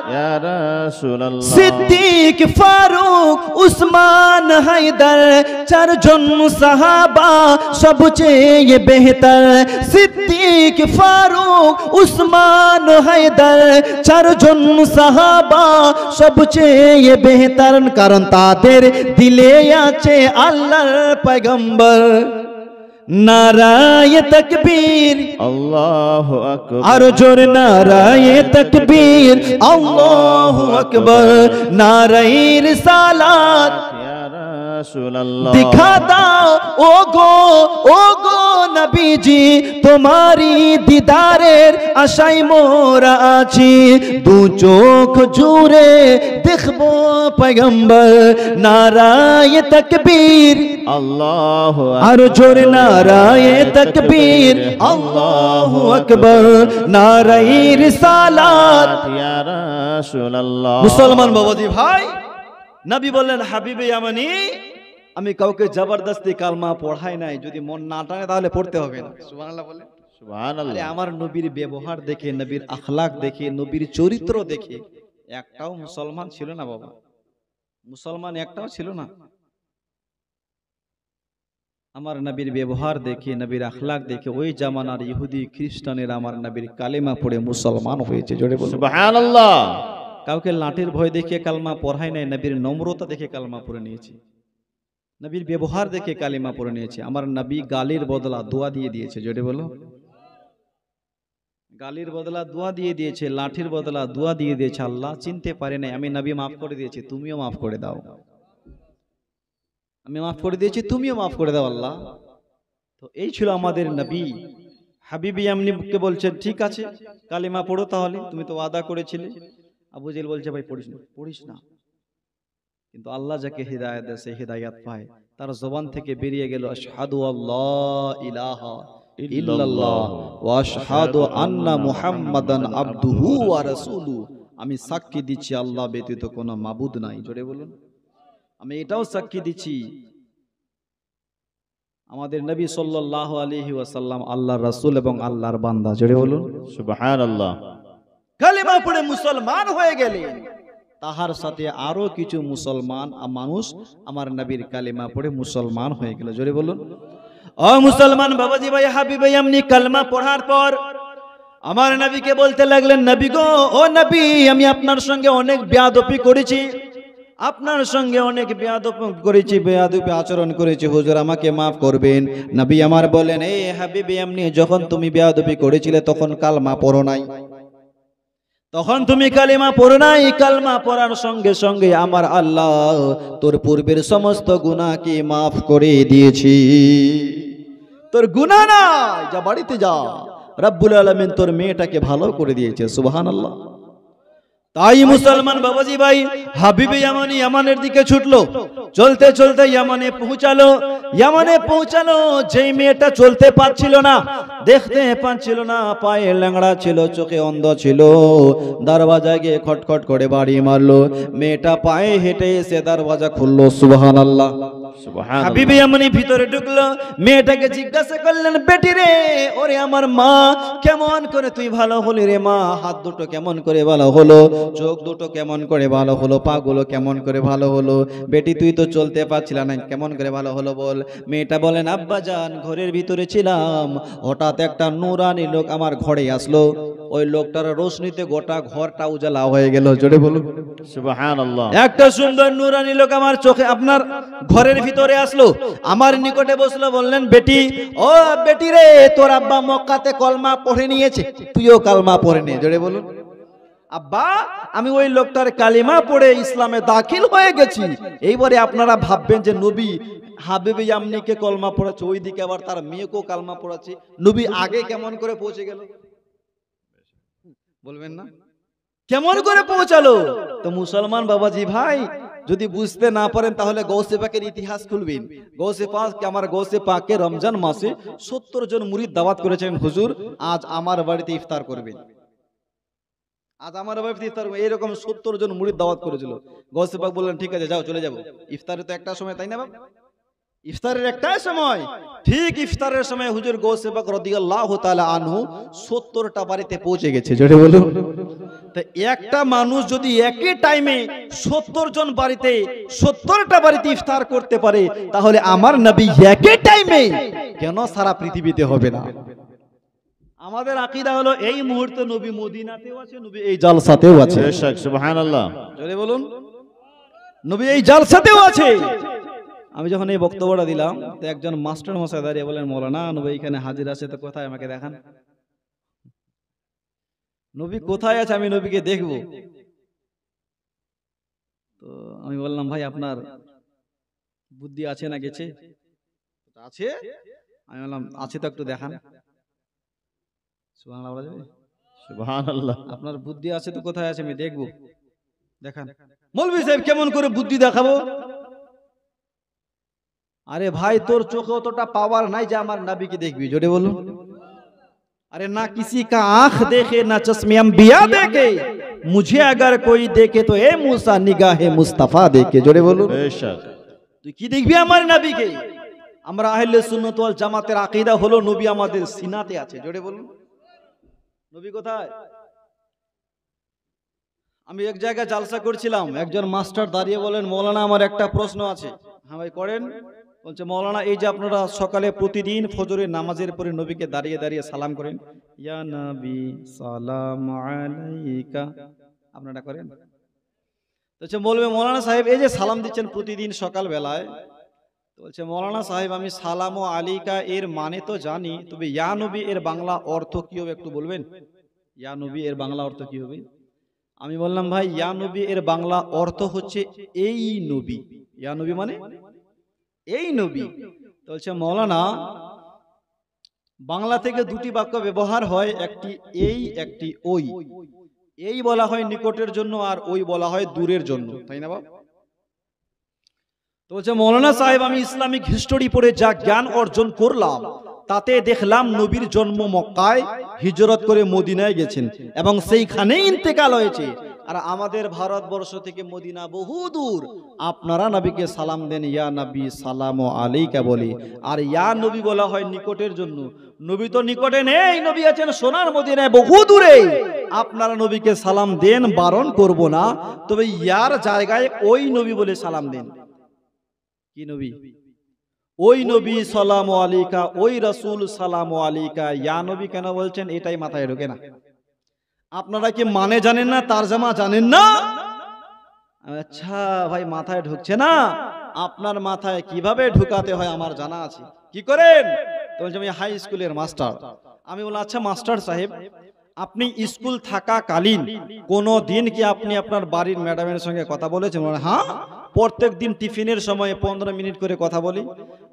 صدیق فاروق عثمان حیدر چر جن صحابہ سب چے یہ بہتر صدیق فاروق عثمان حیدر چر جن صحابہ سب چے یہ بہتر کرن کرنتا تیر چے اللہ پیغمبر نار تکبیر اللہ اکبر اور جو تکبیر اللہ پیر الا ہو اکبر ناریر سالاد দিখা দাও ও গো ও গো নবীজি তোমারি দিদারের আশাই মোরা আছি দু চোখ জুড়ে দেখবো পয়গম্বর নারায় তকবীর আল্লাহ আর জোর নারায় তকবীর আল্লাহ আকবর নারায় রিসালাত ইয়া রাসূলুল্লাহ মুসলমান বাবাজি ভাই নবী বললেন হাবিবে আমানি আমি কাউকে জবরদস্তি কালমা পড়াই নাই যদি মন না টানে তাহলে পড়তে হবে না সুবহানাল্লাহ সুবহানাল্লাহ আমার নবীর ব্যবহার দেখে নবীর আখলাক দেখে নবীর চরিত্র দেখে একটাও মুসলমান ছিল না বাবা মুসলমান একটাও ছিল না আমার নবীর ব্যবহার দেখে নবীর আখলাক দেখে ওই জামানার ইহুদি খ্রিস্টানের আমার নবীর কালেমা পড়ে মুসলমান হয়েছে জোরে বলুন সুবহানাল্লাহ কাউকে লাঠির ভয় দেখে কালমা পড়ায় নাই নবীর নম্রতা দেখে কালমা পড়ে নিয়েছি নবীর ব্যবহার দেখে কালিমা পড়ে নিয়েছে আমার নবী গালির বদলা দোয়া দিয়ে দিয়েছে যেটা বলো গালির বদলা দোয়া দিয়ে দিয়েছে লাঠির বদলা দোয়া দিয়ে দিয়েছে আল্লাহ চিনতে পারে নাই আমি নবী মাফ করে দিয়েছি তুমিও মাফ করে দাও আমি মাফ করে দিয়েছি তুমিও মাফ করে দাও আল্লাহ তো এই ছিল আমাদের নবী হাবিবি আমনিকে বলছেন ঠিক আছে কালিমা পড়ো তাহলে তুমি তো আদা করেছিলে আবু জেল বলছে ভাই পড়িস না পড়িস না কিন্তু আল্লাহ যাকে হৃদায়ত দেয় সেই পায় তার জবান থেকে বেরিয়ে গেল সাধু আল্লাহ ইলাহা আমি সাক্ষী দিচ্ছি আল্লাহ ব্যতীত কোনো মাবুদ নাই জোরে বলুন আমি এটাও সাক্ষী দিচ্ছি আমাদের নবী সাল্লাহ আলহি আল্লাহ আল্লাহর রাসুল এবং আল্লাহর বান্দা জোরে বলুন আল্লাহ কালেমা পড়ে মুসলমান হয়ে গেলেন তাহার সাথে আরো কিছু মুসলমান মানুষ আমার নবীর কালেমা পড়ে মুসলমান হয়ে গেল জোরে বলুন ও মুসলমান বাবাজি ভাই হাবি ভাই এমনি কালমা পড়ার পর আমার নবীকে বলতে লাগলেন নবী গো ও নবী আমি আপনার সঙ্গে অনেক বেয়াদপি করেছি আপনার সঙ্গে অনেক বেয়াদপ করেছি বেয়াদপি আচরণ করেছি হুজুর আমাকে মাফ করবেন নবী আমার বলেন এই হাবিবি এমনি যখন তুমি বেয়াদপি করেছিলে তখন কালমা পড়ো নাই তখন তুমি কালিমা পড়ো নাই কালমা পড়ার সঙ্গে সঙ্গে আমার আল্লাহ তোর পূর্বের সমস্ত গুণাকে মাফ করে দিয়েছি তোর গুণা না যা বাড়িতে যা রব্বুল আলমিন তোর মেয়েটাকে ভালো করে দিয়েছে সুবাহান আল্লাহ তাই মুসলমান বাবাজি ভাই হাবিবে ইয়ামানি ইয়ামানের দিকে ছুটলো চলতে চলতে ইয়ামানে পৌঁছালো ইয়ামানে পৌঁছালো যেই মেয়েটা চলতে পারছিল না দেখতে পাচ্ছিল না পায়ে ল্যাংড়া ছিল চোখে অন্ধ ছিল দরওয়াজা গিয়ে খটখট করে বাড়ি মারলো মেয়েটা পায়ে হেঁটে এসে দরওয়াজা খুললো সুবহানাল্লাহ আল্লাহ হাবিবে ভিতরে ঢুকলো মেয়েটাকে জিজ্ঞাসা করলেন বেটি রে ওরে আমার মা কেমন করে তুই ভালো হলি রে মা হাত দুটো কেমন করে ভালো হলো চোখ দুটো কেমন করে ভালো হলো পাগুলো কেমন করে ভালো হলো বেটি তুই তো চলতে পারছিল না কেমন করে ভালো হলো বল মেয়েটা বলেন আব্বা যান ঘরের ভিতরে ছিলাম হঠাৎ একটা নুরানি লোক আমার ঘরে আসলো ওই লোকটার রোশনিতে গোটা ঘরটা উজালা হয়ে গেল জোরে বলুন একটা সুন্দর নুরানি লোক আমার চোখে আপনার ঘরের ভিতরে আসলো আমার নিকটে বসলো বললেন বেটি ও বেটি রে তোর আব্বা মক্কাতে কলমা পড়ে নিয়েছে তুইও কালমা পড়ে নিয়ে জোরে বলুন আব্বা আমি ওই লোকটার কালিমা পড়ে ইসলামে দাখিল হয়ে গেছি এইবারে আপনারা ভাববেন যে নবী হাবিবি আমনিকে কলমা পড়াচ্ছে ওইদিকে আবার তার মেয়েকেও কালমা পড়াচ্ছে নবী আগে কেমন করে পৌঁছে গেল বলবেন না কেমন করে পৌঁছালো তো মুসলমান বাবাজি ভাই যদি বুঝতে না পারেন তাহলে গৌসে পাকের ইতিহাস খুলবেন গৌসে পাক আমার গৌসে পাকে রমজান মাসে সত্তর জন মুরিদ দাওয়াত করেছেন হুজুর আজ আমার বাড়িতে ইফতার করবেন আজ আমার বাড়িতে ইফতার এইরকম সত্তর জন মুড়ির দাওয়াত করেছিল গৌসে পাক বললেন ঠিক আছে যাও চলে যাবো ইফতারে তো একটা সময় তাই না বাবা ইফতারের একটাই সময় ঠিক ইফতারের সময় হুজুর পাক রদিয়াল্লাহ তালা আনহু সত্তরটা বাড়িতে পৌঁছে গেছে যেটা বলুন একটা মানুষ যদি একই টাইমে সত্তর জন বাড়িতে সত্তরটা বাড়িতে ইফতার করতে পারে তাহলে আমার নবী একই টাইমে কেন সারা পৃথিবীতে হবে না আমাদের আকিদা হলো এই মুহূর্তে নবী মদিনাতেও আছে নবী এই জালসাতেও আছে বলুন নবী এই জালসাতেও আছে আমি যখন এই বক্তব্যটা দিলাম তো একজন মাস্টার মশাই দাঁড়িয়ে বলেন মৌলানা নবী এখানে হাজির আছে তো কোথায় আমাকে দেখান নবী কোথায় আছে আমি নবীকে দেখব তো আমি বললাম ভাই আপনার বুদ্ধি আছে না গেছে আছে আমি বললাম আছে তো একটু দেখান আপনার বুদ্ধি আছে তো কোথায় আছে আমি দেখব দেখান মৌলভি সাহেব কেমন করে বুদ্ধি দেখাবো আরে ভাই তোর চোখে অতটা পাওয়ার নাই যে আমার নাবিকে দেখবি জোরে বলুন अरे ना किसी का आंख देखे ना चश्मे अम्बिया देखे मुझे अगर कोई देखे तो ए मूसा निगाहे मुस्तफा देखे जोड़े बोलो তুই কি দেখবি আমার নবীকে আমরা আহলে সুন্নত ওয়াল জামাতের আকীদা হলো নবী আমাদের সিনাতে আছে জোরে বলুন নবী কোথায় আমি এক জায়গায় জালসা করছিলাম একজন মাস্টার দাঁড়িয়ে বলেন মৌলানা আমার একটা প্রশ্ন আছে হ্যাঁ ভাই করেন বলছে মৌলানা এই যে আপনারা সকালে প্রতিদিন ফজরের নামাজের পরে নবীকে দাঁড়িয়ে দাঁড়িয়ে সালাম করেন ইয়া নবী সালাম আলাইকা আপনারা করেন বলছে বলবে মৌলানা সাহেব এই যে সালাম দিচ্ছেন প্রতিদিন সকাল বেলায় বলছে মৌলানা সাহেব আমি সালাম ও আলিকা এর মানে তো জানি তবে ইয়া নবী এর বাংলা অর্থ কি হবে একটু বলবেন ইয়া নবী এর বাংলা অর্থ কি হবে আমি বললাম ভাই ইয়া নবী এর বাংলা অর্থ হচ্ছে এই নবী ইয়া নবী মানে এই নবী বলছে মৌলানা বাংলা থেকে দুটি বাক্য ব্যবহার হয় একটি এই একটি ওই এই বলা হয় নিকটের জন্য আর ওই বলা হয় দূরের জন্য তাই না বাবা তো বলছে মৌলানা সাহেব আমি ইসলামিক হিস্টোরি পড়ে যা জ্ঞান অর্জন করলাম তাতে দেখলাম নবীর জন্ম মক্কায় হিজরত করে মদিনায় গেছেন এবং সেইখানেই ইন্তেকাল হয়েছে আর আমাদের ভারতবর্ষ থেকে মদিনা বহু দূর আপনারা নবীকে সালাম দেন ইয়া নবী সালাম ও আলিকা বলি আর ইয়া নবী বলা হয় নিকটের জন্য নবী তো নিকটে নেই নবী আছেন সোনার মদিনায় বহু দূরে আপনারা নবীকে সালাম দেন বারণ করব না তবে ইয়ার জায়গায় ওই নবী বলে সালাম দেন কি নবী ওই নবী সালাম আলিকা ওই রাসুল সালাম আলিকা ইয়া নবী কেন বলছেন এটাই মাথায় ঢোকে না আপনারা কি মানে জানেন না তার জামা জানেন না আচ্ছা ভাই মাথায় ঢুকছে না আপনার মাথায় কিভাবে ঢুকাতে হয় আমার জানা আছে কি করেন তো আমি হাই স্কুলের মাস্টার আমি বললাম আচ্ছা মাস্টার সাহেব আপনি স্কুল থাকাকালীন কোনো দিন কি আপনি আপনার বাড়ির ম্যাডামের সঙ্গে কথা বলেছেন হ্যাঁ প্রত্যেক দিন টিফিনের সময় পনেরো মিনিট করে কথা বলি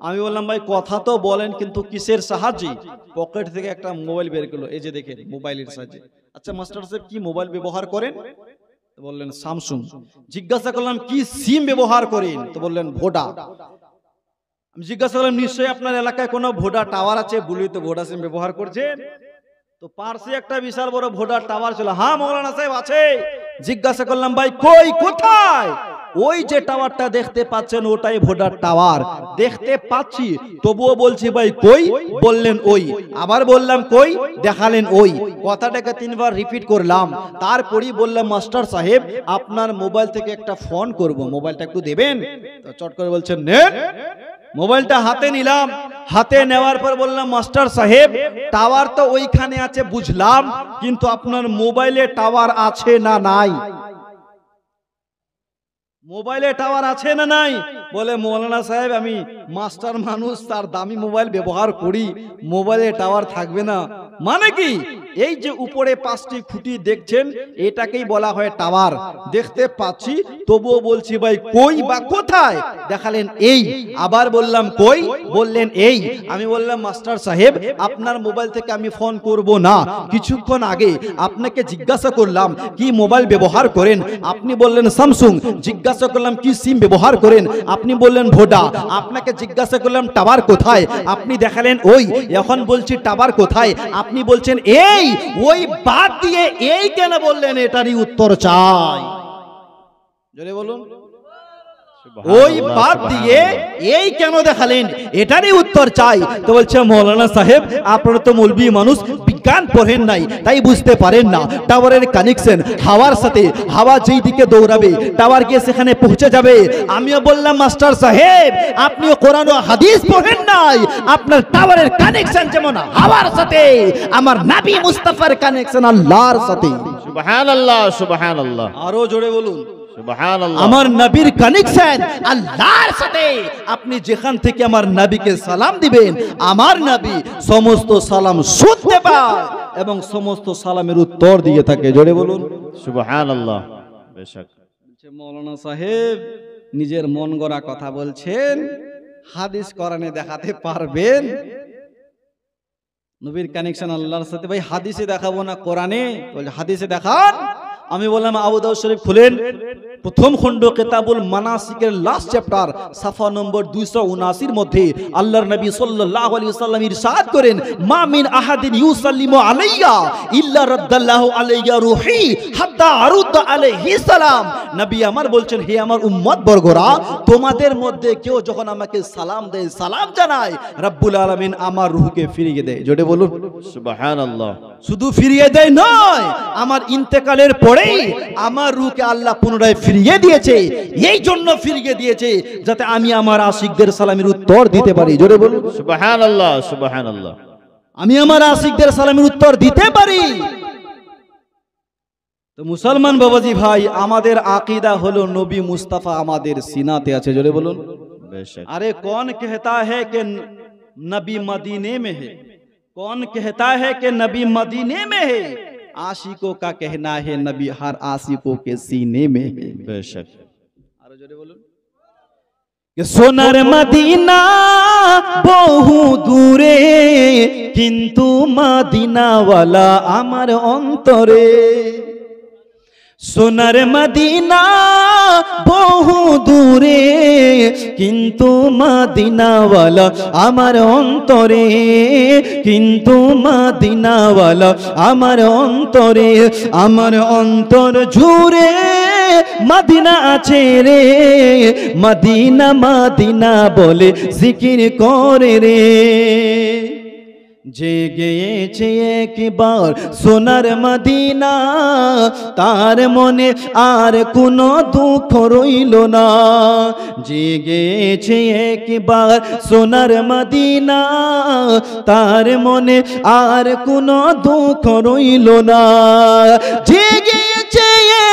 আমি বললাম ভাই কথা তো বলেন কিন্তু কিসের সাহায্যে পকেট থেকে একটা মোবাইল বের করলো এই যে দেখেন মোবাইলের সাহায্যে আচ্ছা মাস্টার সাহেব কি মোবাইল ব্যবহার করেন তো বললেন স্যামসুং জিজ্ঞাসা করলাম কি সিম ব্যবহার করেন তো বললেন ভোডা আমি জিজ্ঞাসা করলাম নিশ্চয়ই আপনার এলাকায় কোনো ভোডা টাওয়ার আছে বলি তো ভোডা সিম ব্যবহার করছেন তো পার্সে একটা বিশাল বড় ভোডা টাওয়ার ছিল হ্যাঁ মৌলানা সাহেব আছে জিজ্ঞাসা করলাম ভাই কই কোথায় ওই যে টাওয়ারটা দেখতে পাচ্ছেন ওটাই ভোটার টাওয়ার দেখতে পাচ্ছি তবুও বলছি ভাই কই বললেন ওই আবার বললাম কই দেখালেন ওই কথাটাকে তিনবার রিপিট করলাম তারপরেই বললাম মাস্টার সাহেব আপনার মোবাইল থেকে একটা ফোন করব মোবাইলটা একটু দেবেন চট করে বলছেন নে মোবাইলটা হাতে নিলাম হাতে নেওয়ার পর বললাম মাস্টার সাহেব টাওয়ার তো ওইখানে আছে বুঝলাম কিন্তু আপনার মোবাইলে টাওয়ার আছে না নাই মোবাইলে টাওয়ার আছে না নাই বলে মৌলানা সাহেব আমি মাস্টার মানুষ তার দামি মোবাইল ব্যবহার করি মোবাইলে টাওয়ার থাকবে না মানে কি এই যে উপরে পাঁচটি খুঁটি দেখছেন এটাকেই বলা হয় টাওয়ার দেখতে পাচ্ছি তবুও বলছি ভাই কই বা কোথায় দেখালেন এই আবার বললাম কই বললেন এই আমি বললাম মাস্টার সাহেব আপনার মোবাইল থেকে আমি ফোন করব না কিছুক্ষণ আগে আপনাকে জিজ্ঞাসা করলাম কি মোবাইল ব্যবহার করেন আপনি বললেন স্যামসুং জিজ্ঞাসা করলাম কি সিম ব্যবহার করেন আপনি বললেন ভোডা আপনাকে জিজ্ঞাসা করলাম টাওয়ার কোথায় আপনি দেখালেন ওই এখন বলছি টাওয়ার কোথায় আপনি বলছেন এই ওই বাদ দিয়ে এই কেন বললেন এটারই উত্তর চাই বলুন ওই বাদ দিয়ে এই কেন দেখালেন এটারই উত্তর চাই তো বলছে মৌলানা সাহেব আপনারা তো মূলবি মানুষ বিজ্ঞান পড়েন নাই তাই বুঝতে পারেন না টাওয়ারের কানেকশন হাওয়ার সাথে হাওয়া যেই দিকে দৌড়াবে টাওয়ার গিয়ে সেখানে পৌঁছে যাবে আমিও বললাম মাস্টার সাহেব আপনিও কোরআন হাদিস পড়েন নাই আপনার টাওয়ারের কানেকশন যেমন হাওয়ার সাথে আমার নাবি মুস্তাফার কানেকশন আল্লাহর সাথে সুবহানাল্লাহ সুবহানাল্লাহ আরো জোরে বলুন আমার নবীর কানেকশন আল্লাহর সাথে আপনি যেখান থেকে আমার নবীকে সালাম দিবেন আমার নবী সমস্ত সালাম শুনতে এবং সমস্ত সালামের উত্তর দিয়ে থাকে জোরে বলুন সুবহানাল্লাহ বেশক সাহেব নিজের মন গড়া কথা বলছেন হাদিস কোরআনে দেখাতে পারবেন নবীর কানেকশন আল্লাহর সাথে ভাই হাদিসে দেখাবো না কোরআনে হাদিসে দেখান আমি বললাম আবুদাউ শরীফ খুলেন প্রথম খন্ড কেতাবুল মানাসিকের লাস্ট চ্যাপ্টার সাফা নম্বর দুইশো উনাশির মধ্যে আল্লাহর নবী সাল্লাহ আলী সাল্লাম ইরশাদ করেন মা মিন আহাদিন ইউসাল্লিমু আলাইয়া ইল্লা রাদ্দাল্লাহু আলাইয়া রুহি হাত্তা আরুদ নবী আমার বলছেন হে আমার উম্মত বর্গরা তোমাদের মধ্যে কেউ যখন আমাকে সালাম দেয় সালাম জানায় রব্বুল আমার রুহকে ফিরিয়ে দেয় বলুন শুধু ফিরিয়ে দেয় নয় আমার ইন্তেকালের পরেই আমার আল্লাহ পুনরায় ফিরিয়ে দিয়েছে এই জন্য ফিরিয়ে দিয়েছে যাতে আমি আমার আশিকদের সালামের উত্তর দিতে পারি জোরে বলুন আমি আমার আশিকদের সালামের উত্তর দিতে পারি تو مسلمان بابا جی بھائی ہمارے عقیدہ کون کہتا ہے کہ نبی مدینے مدینے میں میں ہے ہے ہے ہے کون کہتا کہ نبی نبی کا کہنا ہر عاشقوں کے سینے میں ہے بے شک سنر مدینہ بہو دورے کنتو مدینہ والا انترے সোনার মদিনা বহু দূরে কিন্তু মদিনাওয়ালা আমার অন্তরে কিন্তু মদিনাওয়ালা আমার অন্তরে আমার অন্তর ঝুরে মদিনা আছে রে মদিনা মদিনা বলে জিকির করে রে যে গেয়েছে একবার সোনার মদিনা তার মনে আর কোনো দুঃখ রইল না যে গেয়েছে একবার সোনার মদিনা তার মনে আর কোনো দুঃখ রইল না যে গেয়েছে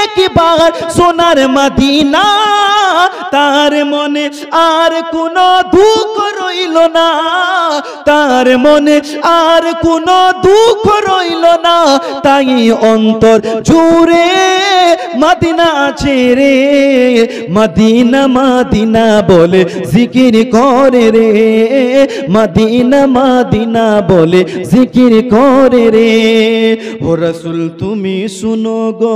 একবার সোনার মদিনা তার মনে আর কোনো দুঃখ রইল না তার মনে আর কোনো দুঃখ রইল না তাই অন্তর জুড়ে মাদিনা ছেড়ে মাদিনা মাদিনা বলে জিকির করে রে মাদিনা মাদিনা বলে জিকির করে রে ও রসুল তুমি শুনো গো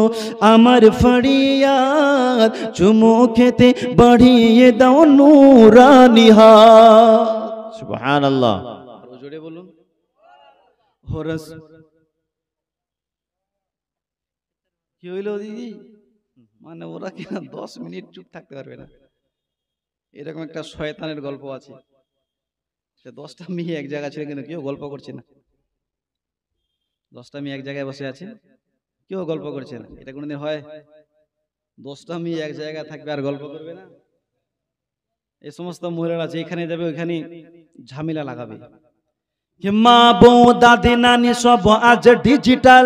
আমার ফড়িয়াত চুমো খেতে বাড়িয়ে দাও নুরানিহা সুবহান আল্লাহ জোরে বলুন হরস কি হইল দিদি মানে ওরা কিনা দশ মিনিট চুপ থাকতে পারবে না এরকম একটা শয়তানের গল্প আছে সে দশটা মেয়ে এক জায়গায় ছিল কিন্তু কেউ গল্প করছে না দশটা মেয়ে এক জায়গায় বসে আছে কেউ গল্প করছে না এটা কোনোদিন হয় দশটা মেয়ে এক জায়গায় থাকবে আর গল্প করবে না এই সমস্ত মহিলারা যেখানে যাবে ওইখানে ঝামেলা লাগাবে মা বউ দাদি নানি সব আজ ডিজিটাল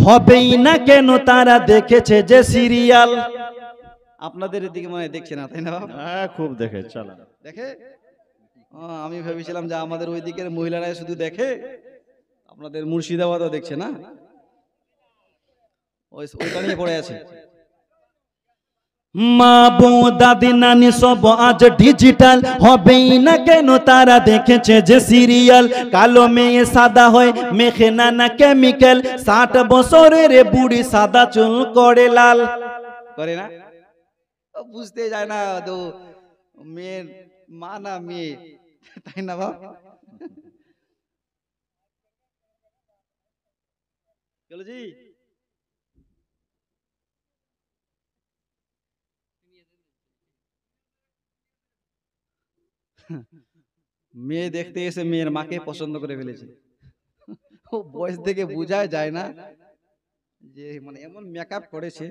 হবেই না কেন তারা দেখেছে যে সিরিয়াল আপনাদের এদিকে মানে দেখছে না তাই না হ্যাঁ খুব দেখে চলো দেখে আমি ভেবেছিলাম যে আমাদের ওই দিকের মহিলারাই শুধু দেখে আপনাদের মুর্শিদাবাদও দেখছে না ওই ওইটা নিয়ে পড়ে আছে মা বউ দাদি নানি সব আজ ডিজিটাল হবেই না কেন তারা দেখেছে যে সিরিয়াল কালো মেয়ে সাদা হয় মেখে নানা কেমিক্যাল ষাট বছরের বুড়ি সাদা চুল করে লাল করে না বুঝতে যায় না তো মেয়ের মা না মেয়ে তাই না বাবা চলো জি মেয়ে দেখতে এসে মেয়ের মাকে পছন্দ করে ফেলেছে ও বয়স থেকে বোঝা যায় না যে মানে এমন মেকআপ করেছে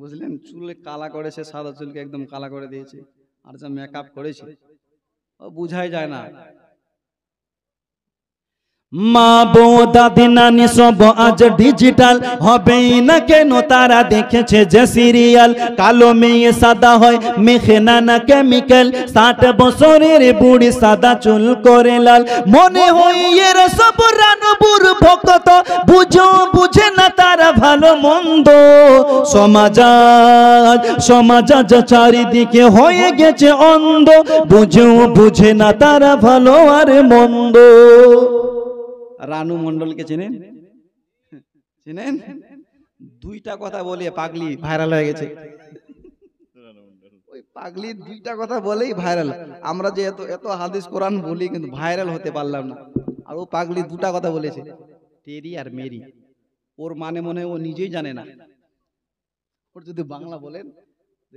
বুঝলেন চুলে কালা করেছে সাদা চুলকে একদম কালা করে দিয়েছে আর যা মেকআপ করেছে ও বোঝাই যায় না মা বউ দাদি নানি সব আজ ডিজিটাল হবেই না কেন তারা দেখেছে যে সিরিয়াল কালো মেয়ে সাদা হয় মেখে নানা কেমিক্যাল ষাট বছরের বুড়ি সাদা চুল করে লাল মনে হয় এর সব রানবুর ভক্ত বুঝো বুঝে না তারা ভালো মন্দ সমাজ সমাজ চারিদিকে হয়ে গেছে অন্ধ বুঝেও বুঝে না তারা ভালো আর মন্দ রানু মন্ডলকে চেনেন চেনেন দুইটা কথা বলে পাগলি ভাইরাল হয়ে গেছে ওই পাগলি দুইটা কথা বলেই ভাইরাল আমরা যে এত এত হাদিস কোরআন বলি কিন্তু ভাইরাল হতে পারলাম না আর ও পাগলি দুটা কথা বলেছে টেরি আর মেরি ওর মানে মনে ও নিজেই জানে না ওর যদি বাংলা বলেন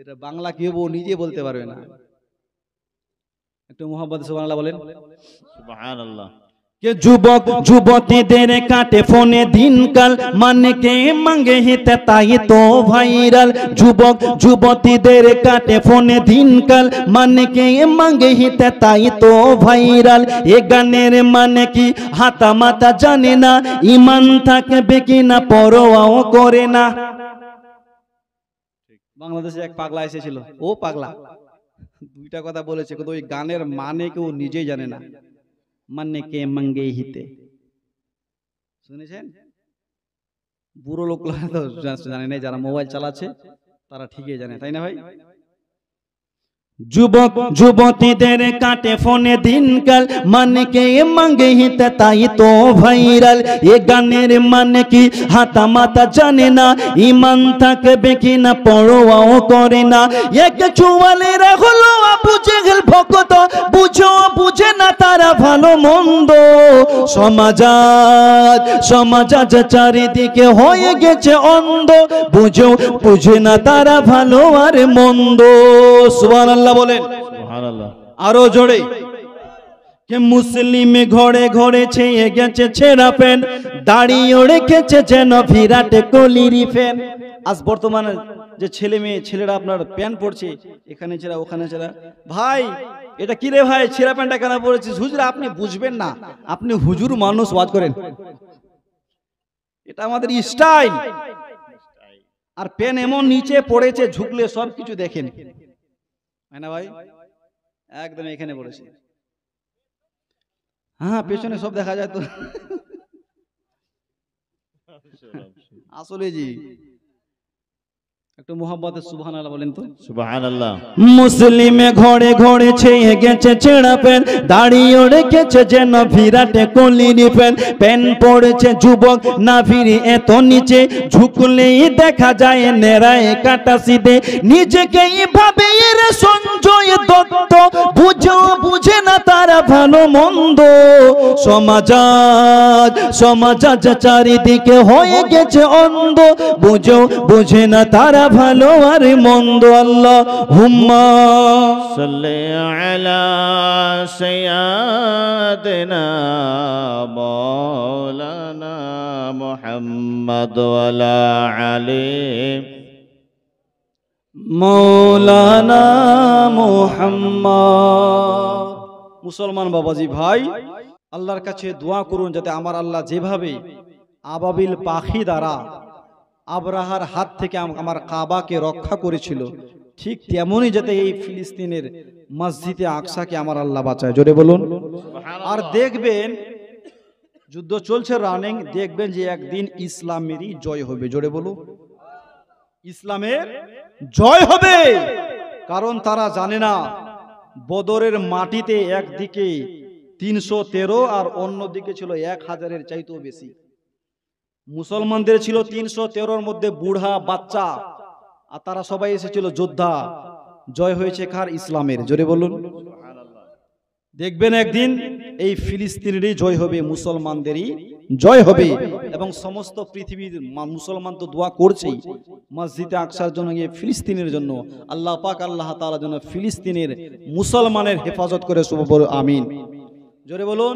এটা বাংলা কি হবে ও নিজে বলতে পারবে না একটু মোহাম্মদ সুবহানাল্লাহ বলেন সুবহানাল্লাহ ये যুবক যুবতীদের কাটে ফোনে দিনকাল মানকে মাঙ্গে হিতে তাই তো ভাইরাল যুবক যুবতীদের কাটে ফোনে দিনকাল মাঙ্গে হিতে তাই তো ভাইরাল এ গানের মানে কি হাতা মাতা জানে না ইমান থাকবে কি না পরোয়াও করে না বাংলাদেশে এক পাগলা এসেছিল ও পাগলা দুইটা কথা বলেছে কিন্তু ওই গানের মানে কেউ নিজেই জানে না মান্নে কে মাঙ্গে হিতে শুনেছেন বুড়ো লোকরা তো জানে না যারা মোবাইল চালাচ্ছে তারা ঠিকই জানে তাই না ভাই যুবক যুবতীদের কাটে ফোনে দিনকাল মানকে মাঙ্গে হিতে তাই তো ভাইরাল এ গানের মানে কি হাতা মাতা জানে না ইমান থাকবে কি না পড়োয়াও করে না এক চুয়ালেরা হলো বুঝে গেল ভকত বুঝো বুঝে না তারা ভালো মন্দ সমাজ সমাজাজ চারিদিকে হয়ে গেছে অন্ধ বুঝো বুঝে না তারা ভালো আর মন্দ সুবহানাল্লাহ আল্লাহ বলেন আরো জোরে মুসলিম ঘরে ঘরে ছেয়ে গেছে ছেঁড়া প্যান দাঁড়িয়ে রেখেছে যেন বিরাট কলিরি ফেন আজ বর্তমানে যে ছেলে মেয়ে ছেলেরা আপনার প্যান্ট পড়ছে এখানে ছেড়া ওখানে ছেড়া ভাই এটা কি রে ভাই ছেঁড়া প্যান্টটা কেন পড়েছিস হুজুর আপনি বুঝবেন না আপনি হুজুর মানুষ ওয়াজ করেন এটা আমাদের স্টাইল আর প্যান এমন নিচে পড়েছে ঝুঁকলে সব কিছু দেখেন হয় না ভাই একদম এখানে বলেছি হ্যাঁ পেছনে হ্যাঁ, সব দেখা যায় তো হ্যাঁ, হ্যাঁ, আসলে জি একটু মোহাম্মদের সুবহান আল্লাহ বলেন তো সুবহান আল্লাহ মুসলিমে ঘরে ঘরে ছেয়ে গেছে ছেঁড়া পেন দাঁড়িয়ে রেখেছে যেন ভিরাটে কলিনি প্যান পেন পড়েছে যুবক না ভিড়ি এত নিচে ঝুঁকলেই দেখা যায় নেড়ায় কাটা সিদে নিজেকে ভাবে সঞ্জয় দত্ত বুঝে না তারা ভালো মন্দ সমাজ সমাজাত চারিদিকে হয়ে গেছে অন্ধ বুঝেও বুঝে না তারা ভালো আর মন্দ আল্লাহ হুম্মা সাল্লি আলা সাইয়াদিনা মাওলানা মুহাম্মদ ওয়ালা আলী মৌলানা মুহাম্মদ মুসলমান বাবাজি ভাই আল্লাহর কাছে দোয়া করুন যাতে আমার আল্লাহ যেভাবে আবাবিল পাখি দ্বারা আবরাহার হাত থেকে আমার কাবাকে রক্ষা করেছিল ঠিক তেমনই যাতে এই ফিলিস্তিনের মসজিদে আকসাকে আমার আল্লাহ বাঁচায় জোরে বলুন আর দেখবেন যুদ্ধ চলছে রানিং দেখবেন যে একদিন ইসলামেরই জয় হবে জোরে বলুন ইসলামের জয় হবে কারণ তারা জানে না বদরের মাটিতে একদিকে তিনশো তেরো আর অন্যদিকে ছিল এক হাজারের চাইতেও বেশি মুসলমানদের ছিল তিনশো তেরোর মধ্যে বুড়া বাচ্চা আর তারা সবাই এসেছিল যোদ্ধা জয় হয়েছে খার ইসলামের জোরে বলুন দেখবেন একদিন এই ফিলিস্তিনেরই জয় হবে মুসলমানদেরই জয় হবে এবং সমস্ত পৃথিবীর মুসলমান তো দোয়া করছেই মসজিদে আকসার জন্য গিয়ে ফিলিস্তিনের জন্য আল্লাহ পাক আল্লাহ তালা জন্য ফিলিস্তিনের মুসলমানের হেফাজত করে শুভ আমিন জোরে বলুন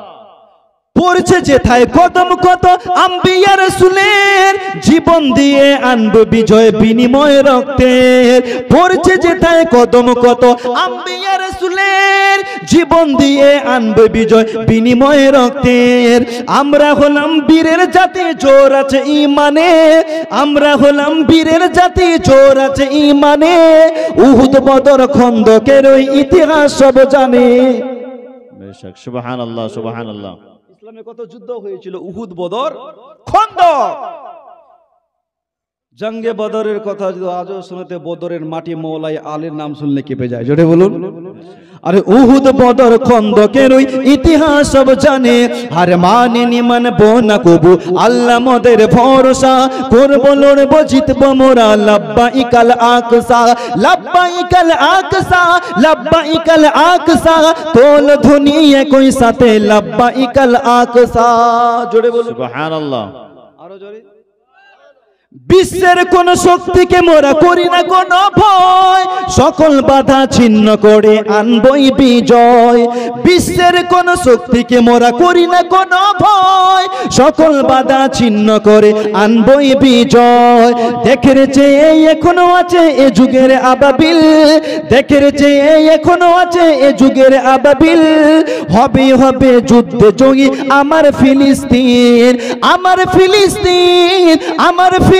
পড়ছে যেথায় কদম কত আর সুলের জীবন দিয়ে আনব বিজয় বিনিময় রক্তের পড়ছে যেথায় কদম কত আম্বিয়া রসুলের জীবন দিয়ে আনব বিজয় বিনিময় রক্তের আমরা হলাম বীরের জাতি জোর আছে ইমানে আমরা হলাম বীরের জাতি জোর আছে ইমানে উহুদ বদর খন্দকের ইতিহাস সব জানে সুবহানাল্লাহ সুবহানাল্লাহ ইসলামে কত যুদ্ধ হয়েছিল উহুদ বদর খন্দ জঙ্গে বদরের কথা আজও শুনতে বদরের মাটি মৌলাই আলের নাম শুনলে কেঁপে যায় জোরে বলুন আর উহুদ বদর খন্দকের ওই ইতিহাস সব জানে আর মানেনি মানবো না কবু আল্লাহ মদের ভরসা করব লড়ব জিতব মোরা লাব্বাইকাল আকসা লাব্বাইকাল আকসা লাব্বাইকাল আকসা তোল ধুনি একই সাথে লাব্বাইকাল আকসা জোরে বল সুবহানাল্লাহ আরো জোরে বিশ্বের কোন শক্তিকে মোরা করি না কোন ভয় সকল বাধা ছিন্ন করে আনবই বিজয় বিশ্বের কোন শক্তিকে মোরা করি না কোন ভয় সকল বাধা ছিন্ন করে আনবই বিজয় দেখের চেয়ে এখনো আছে এ যুগের আবাবিল দেখের চেয়ে এখনো আছে এ যুগের আবাবিল হবে হবে যুদ্ধে জয়ী আমার ফিলিস্তিন আমার ফিলিস্তিন আমার ফিলিস্তিন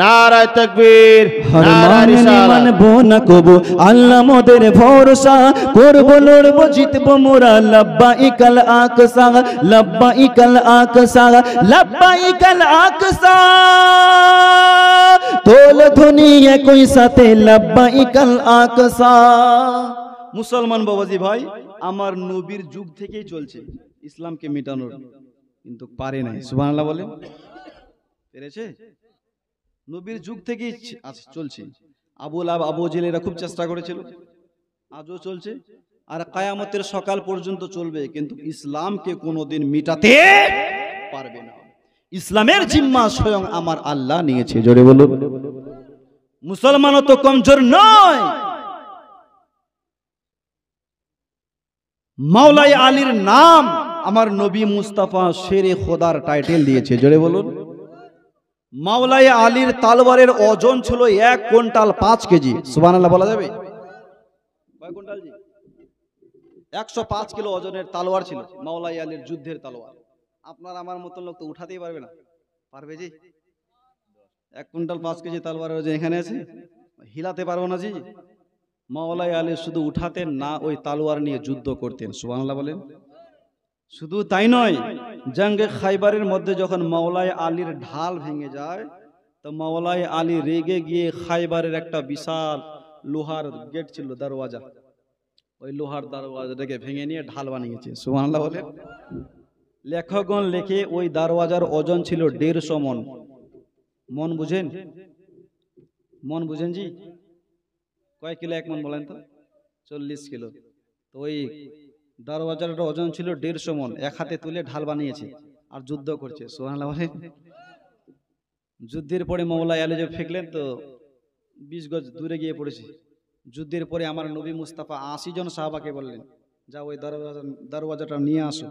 নারায় তকবীর মান আল্লাহ মোদের ভরসা করব লড়ব জিতব মোরা ইকাল আকসা লব্বা ইকাল আকসা লব্বা ইকাল আকসা তোল একই সাথে লব্বা ইকাল আকসা মুসলমান বাবাজি ভাই আমার নবীর যুগ থেকেই চলছে ইসলামকে মেটানোর কিন্তু পারে নাই সুবাহ বলে পেরেছে নবীর যুগ থেকেই চলছে আবুল আব আবু জেলেরা খুব চেষ্টা করেছিল আজও চলছে আর কায়ামতের সকাল পর্যন্ত চলবে কিন্তু ইসলামকে কোনোদিন মিটাতে পারবে না ইসলামের জিম্মা স্বয়ং আমার আল্লাহ নিয়েছে জোরে বলুন মুসলমানও তো কমজোর নয় মাওলাই আলীর নাম আমার নবী মুস্তাফা শেরে খোদার টাইটেল দিয়েছে জোরে বলুন মাওলাই আলীর তালবারের ওজন ছিল এক কুইন্টাল পাঁচ কেজি সুবানাল্লাহ বলা যাবে একশো পাঁচ কিলো ওজনের তালোয়ার ছিল মাওলাই আলীর যুদ্ধের তালোয়ার আপনার আমার মতন লোক তো উঠাতেই পারবে না পারবে জি এক কুইন্টাল পাঁচ কেজি তালোয়ার ওজন এখানে আছে হিলাতে পারবো না জি মাওলাই আলী শুধু উঠাতেন না ওই তালোয়ার নিয়ে যুদ্ধ করতেন সুবানাল্লাহ বলেন শুধু তাই নয় জঙ্গে খাইবারের মধ্যে যখন মাওলাই আলীর ঢাল ভেঙে যায় তো মাওলাই আলী রেগে গিয়ে খাইবারের একটা বিশাল লোহার গেট ছিল দরওয়াজা ওই লোহার দরওয়াজাটাকে ভেঙে নিয়ে ঢাল বানিয়েছে সুমানলা বলে লেখকগণ লেখে ওই দরওয়াজার ওজন ছিল দেড়শো মন মন বুঝেন মন বুঝেন জি কয় কিলো এক মন বলেন তো চল্লিশ কিলো তো ওই দরওয়াজারটার ওজন ছিল দেড়শো মন এক হাতে তুলে ঢাল বানিয়েছে আর যুদ্ধ করছে সোহানাল্লাহ যুদ্ধের পরে মৌলা যে ফেঁকলেন তো বিশ গজ দূরে গিয়ে পড়েছে যুদ্ধের পরে আমার নবী মুস্তাফা আশি জন সাহাবাকে বললেন যা ওই দরওয়াজা দরওয়াজাটা নিয়ে আসো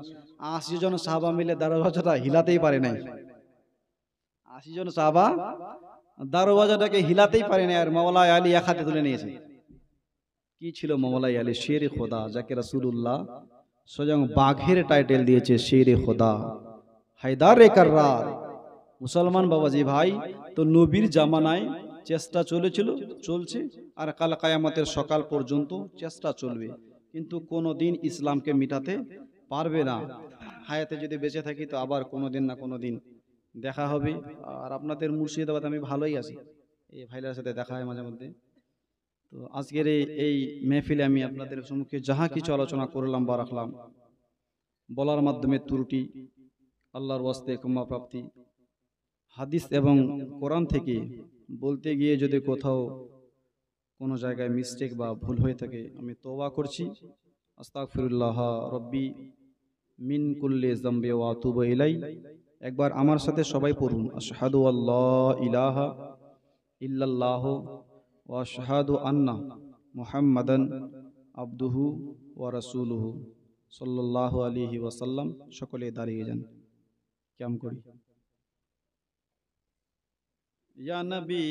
আশি জন সাহাবা মিলে দরওয়াজাটা হিলাতেই পারে নাই আশি জন সাহাবা দরওয়াজাটাকে হিলাতেই পারে নাই আর মাওলা আলী এক হাতে তুলে নিয়েছে কি ছিল মামলাই আলী শের খোদা যাকে রাসুল্লাহ স্বয়ং বাঘের টাইটেল দিয়েছে শের খোদা হায়দার রে কার্রার মুসলমান বাবাজি ভাই তো নবীর জামানায় চেষ্টা চলেছিল চলছে আর কাল কায়ামতের সকাল পর্যন্ত চেষ্টা চলবে কিন্তু কোনো দিন ইসলামকে মিটাতে পারবে না হায়াতে যদি বেঁচে থাকি তো আবার কোনো দিন না কোনো দিন দেখা হবে আর আপনাদের মুর্শিদাবাদ আমি ভালোই আছি এই ভাইলার সাথে দেখা হয় মাঝে মধ্যে তো আজকের এই মেহফিলে আমি আপনাদের সম্মুখে যাহা কিছু আলোচনা করলাম বা রাখলাম বলার মাধ্যমে ত্রুটি আল্লাহর ওয়াস্তে ক্ষমা প্রাপ্তি হাদিস এবং কোরআন থেকে বলতে গিয়ে যদি কোথাও কোনো জায়গায় মিস্টেক বা ভুল হয়ে থাকে আমি তোবা করছি আস্তাকফিরুল্লাহ রব্বি মিন কুল্লে জম্বে তুব ইলাই একবার আমার সাথে সবাই পড়ুন আশহাদু আল্লাহ ইলাহা ইল্লাল্লাহ وأشهد أن محمدا عبده ورسوله صلى الله عليه وسلم সকলে দাঁড়িয়ে যান ক্যাম করি ইয়া নবী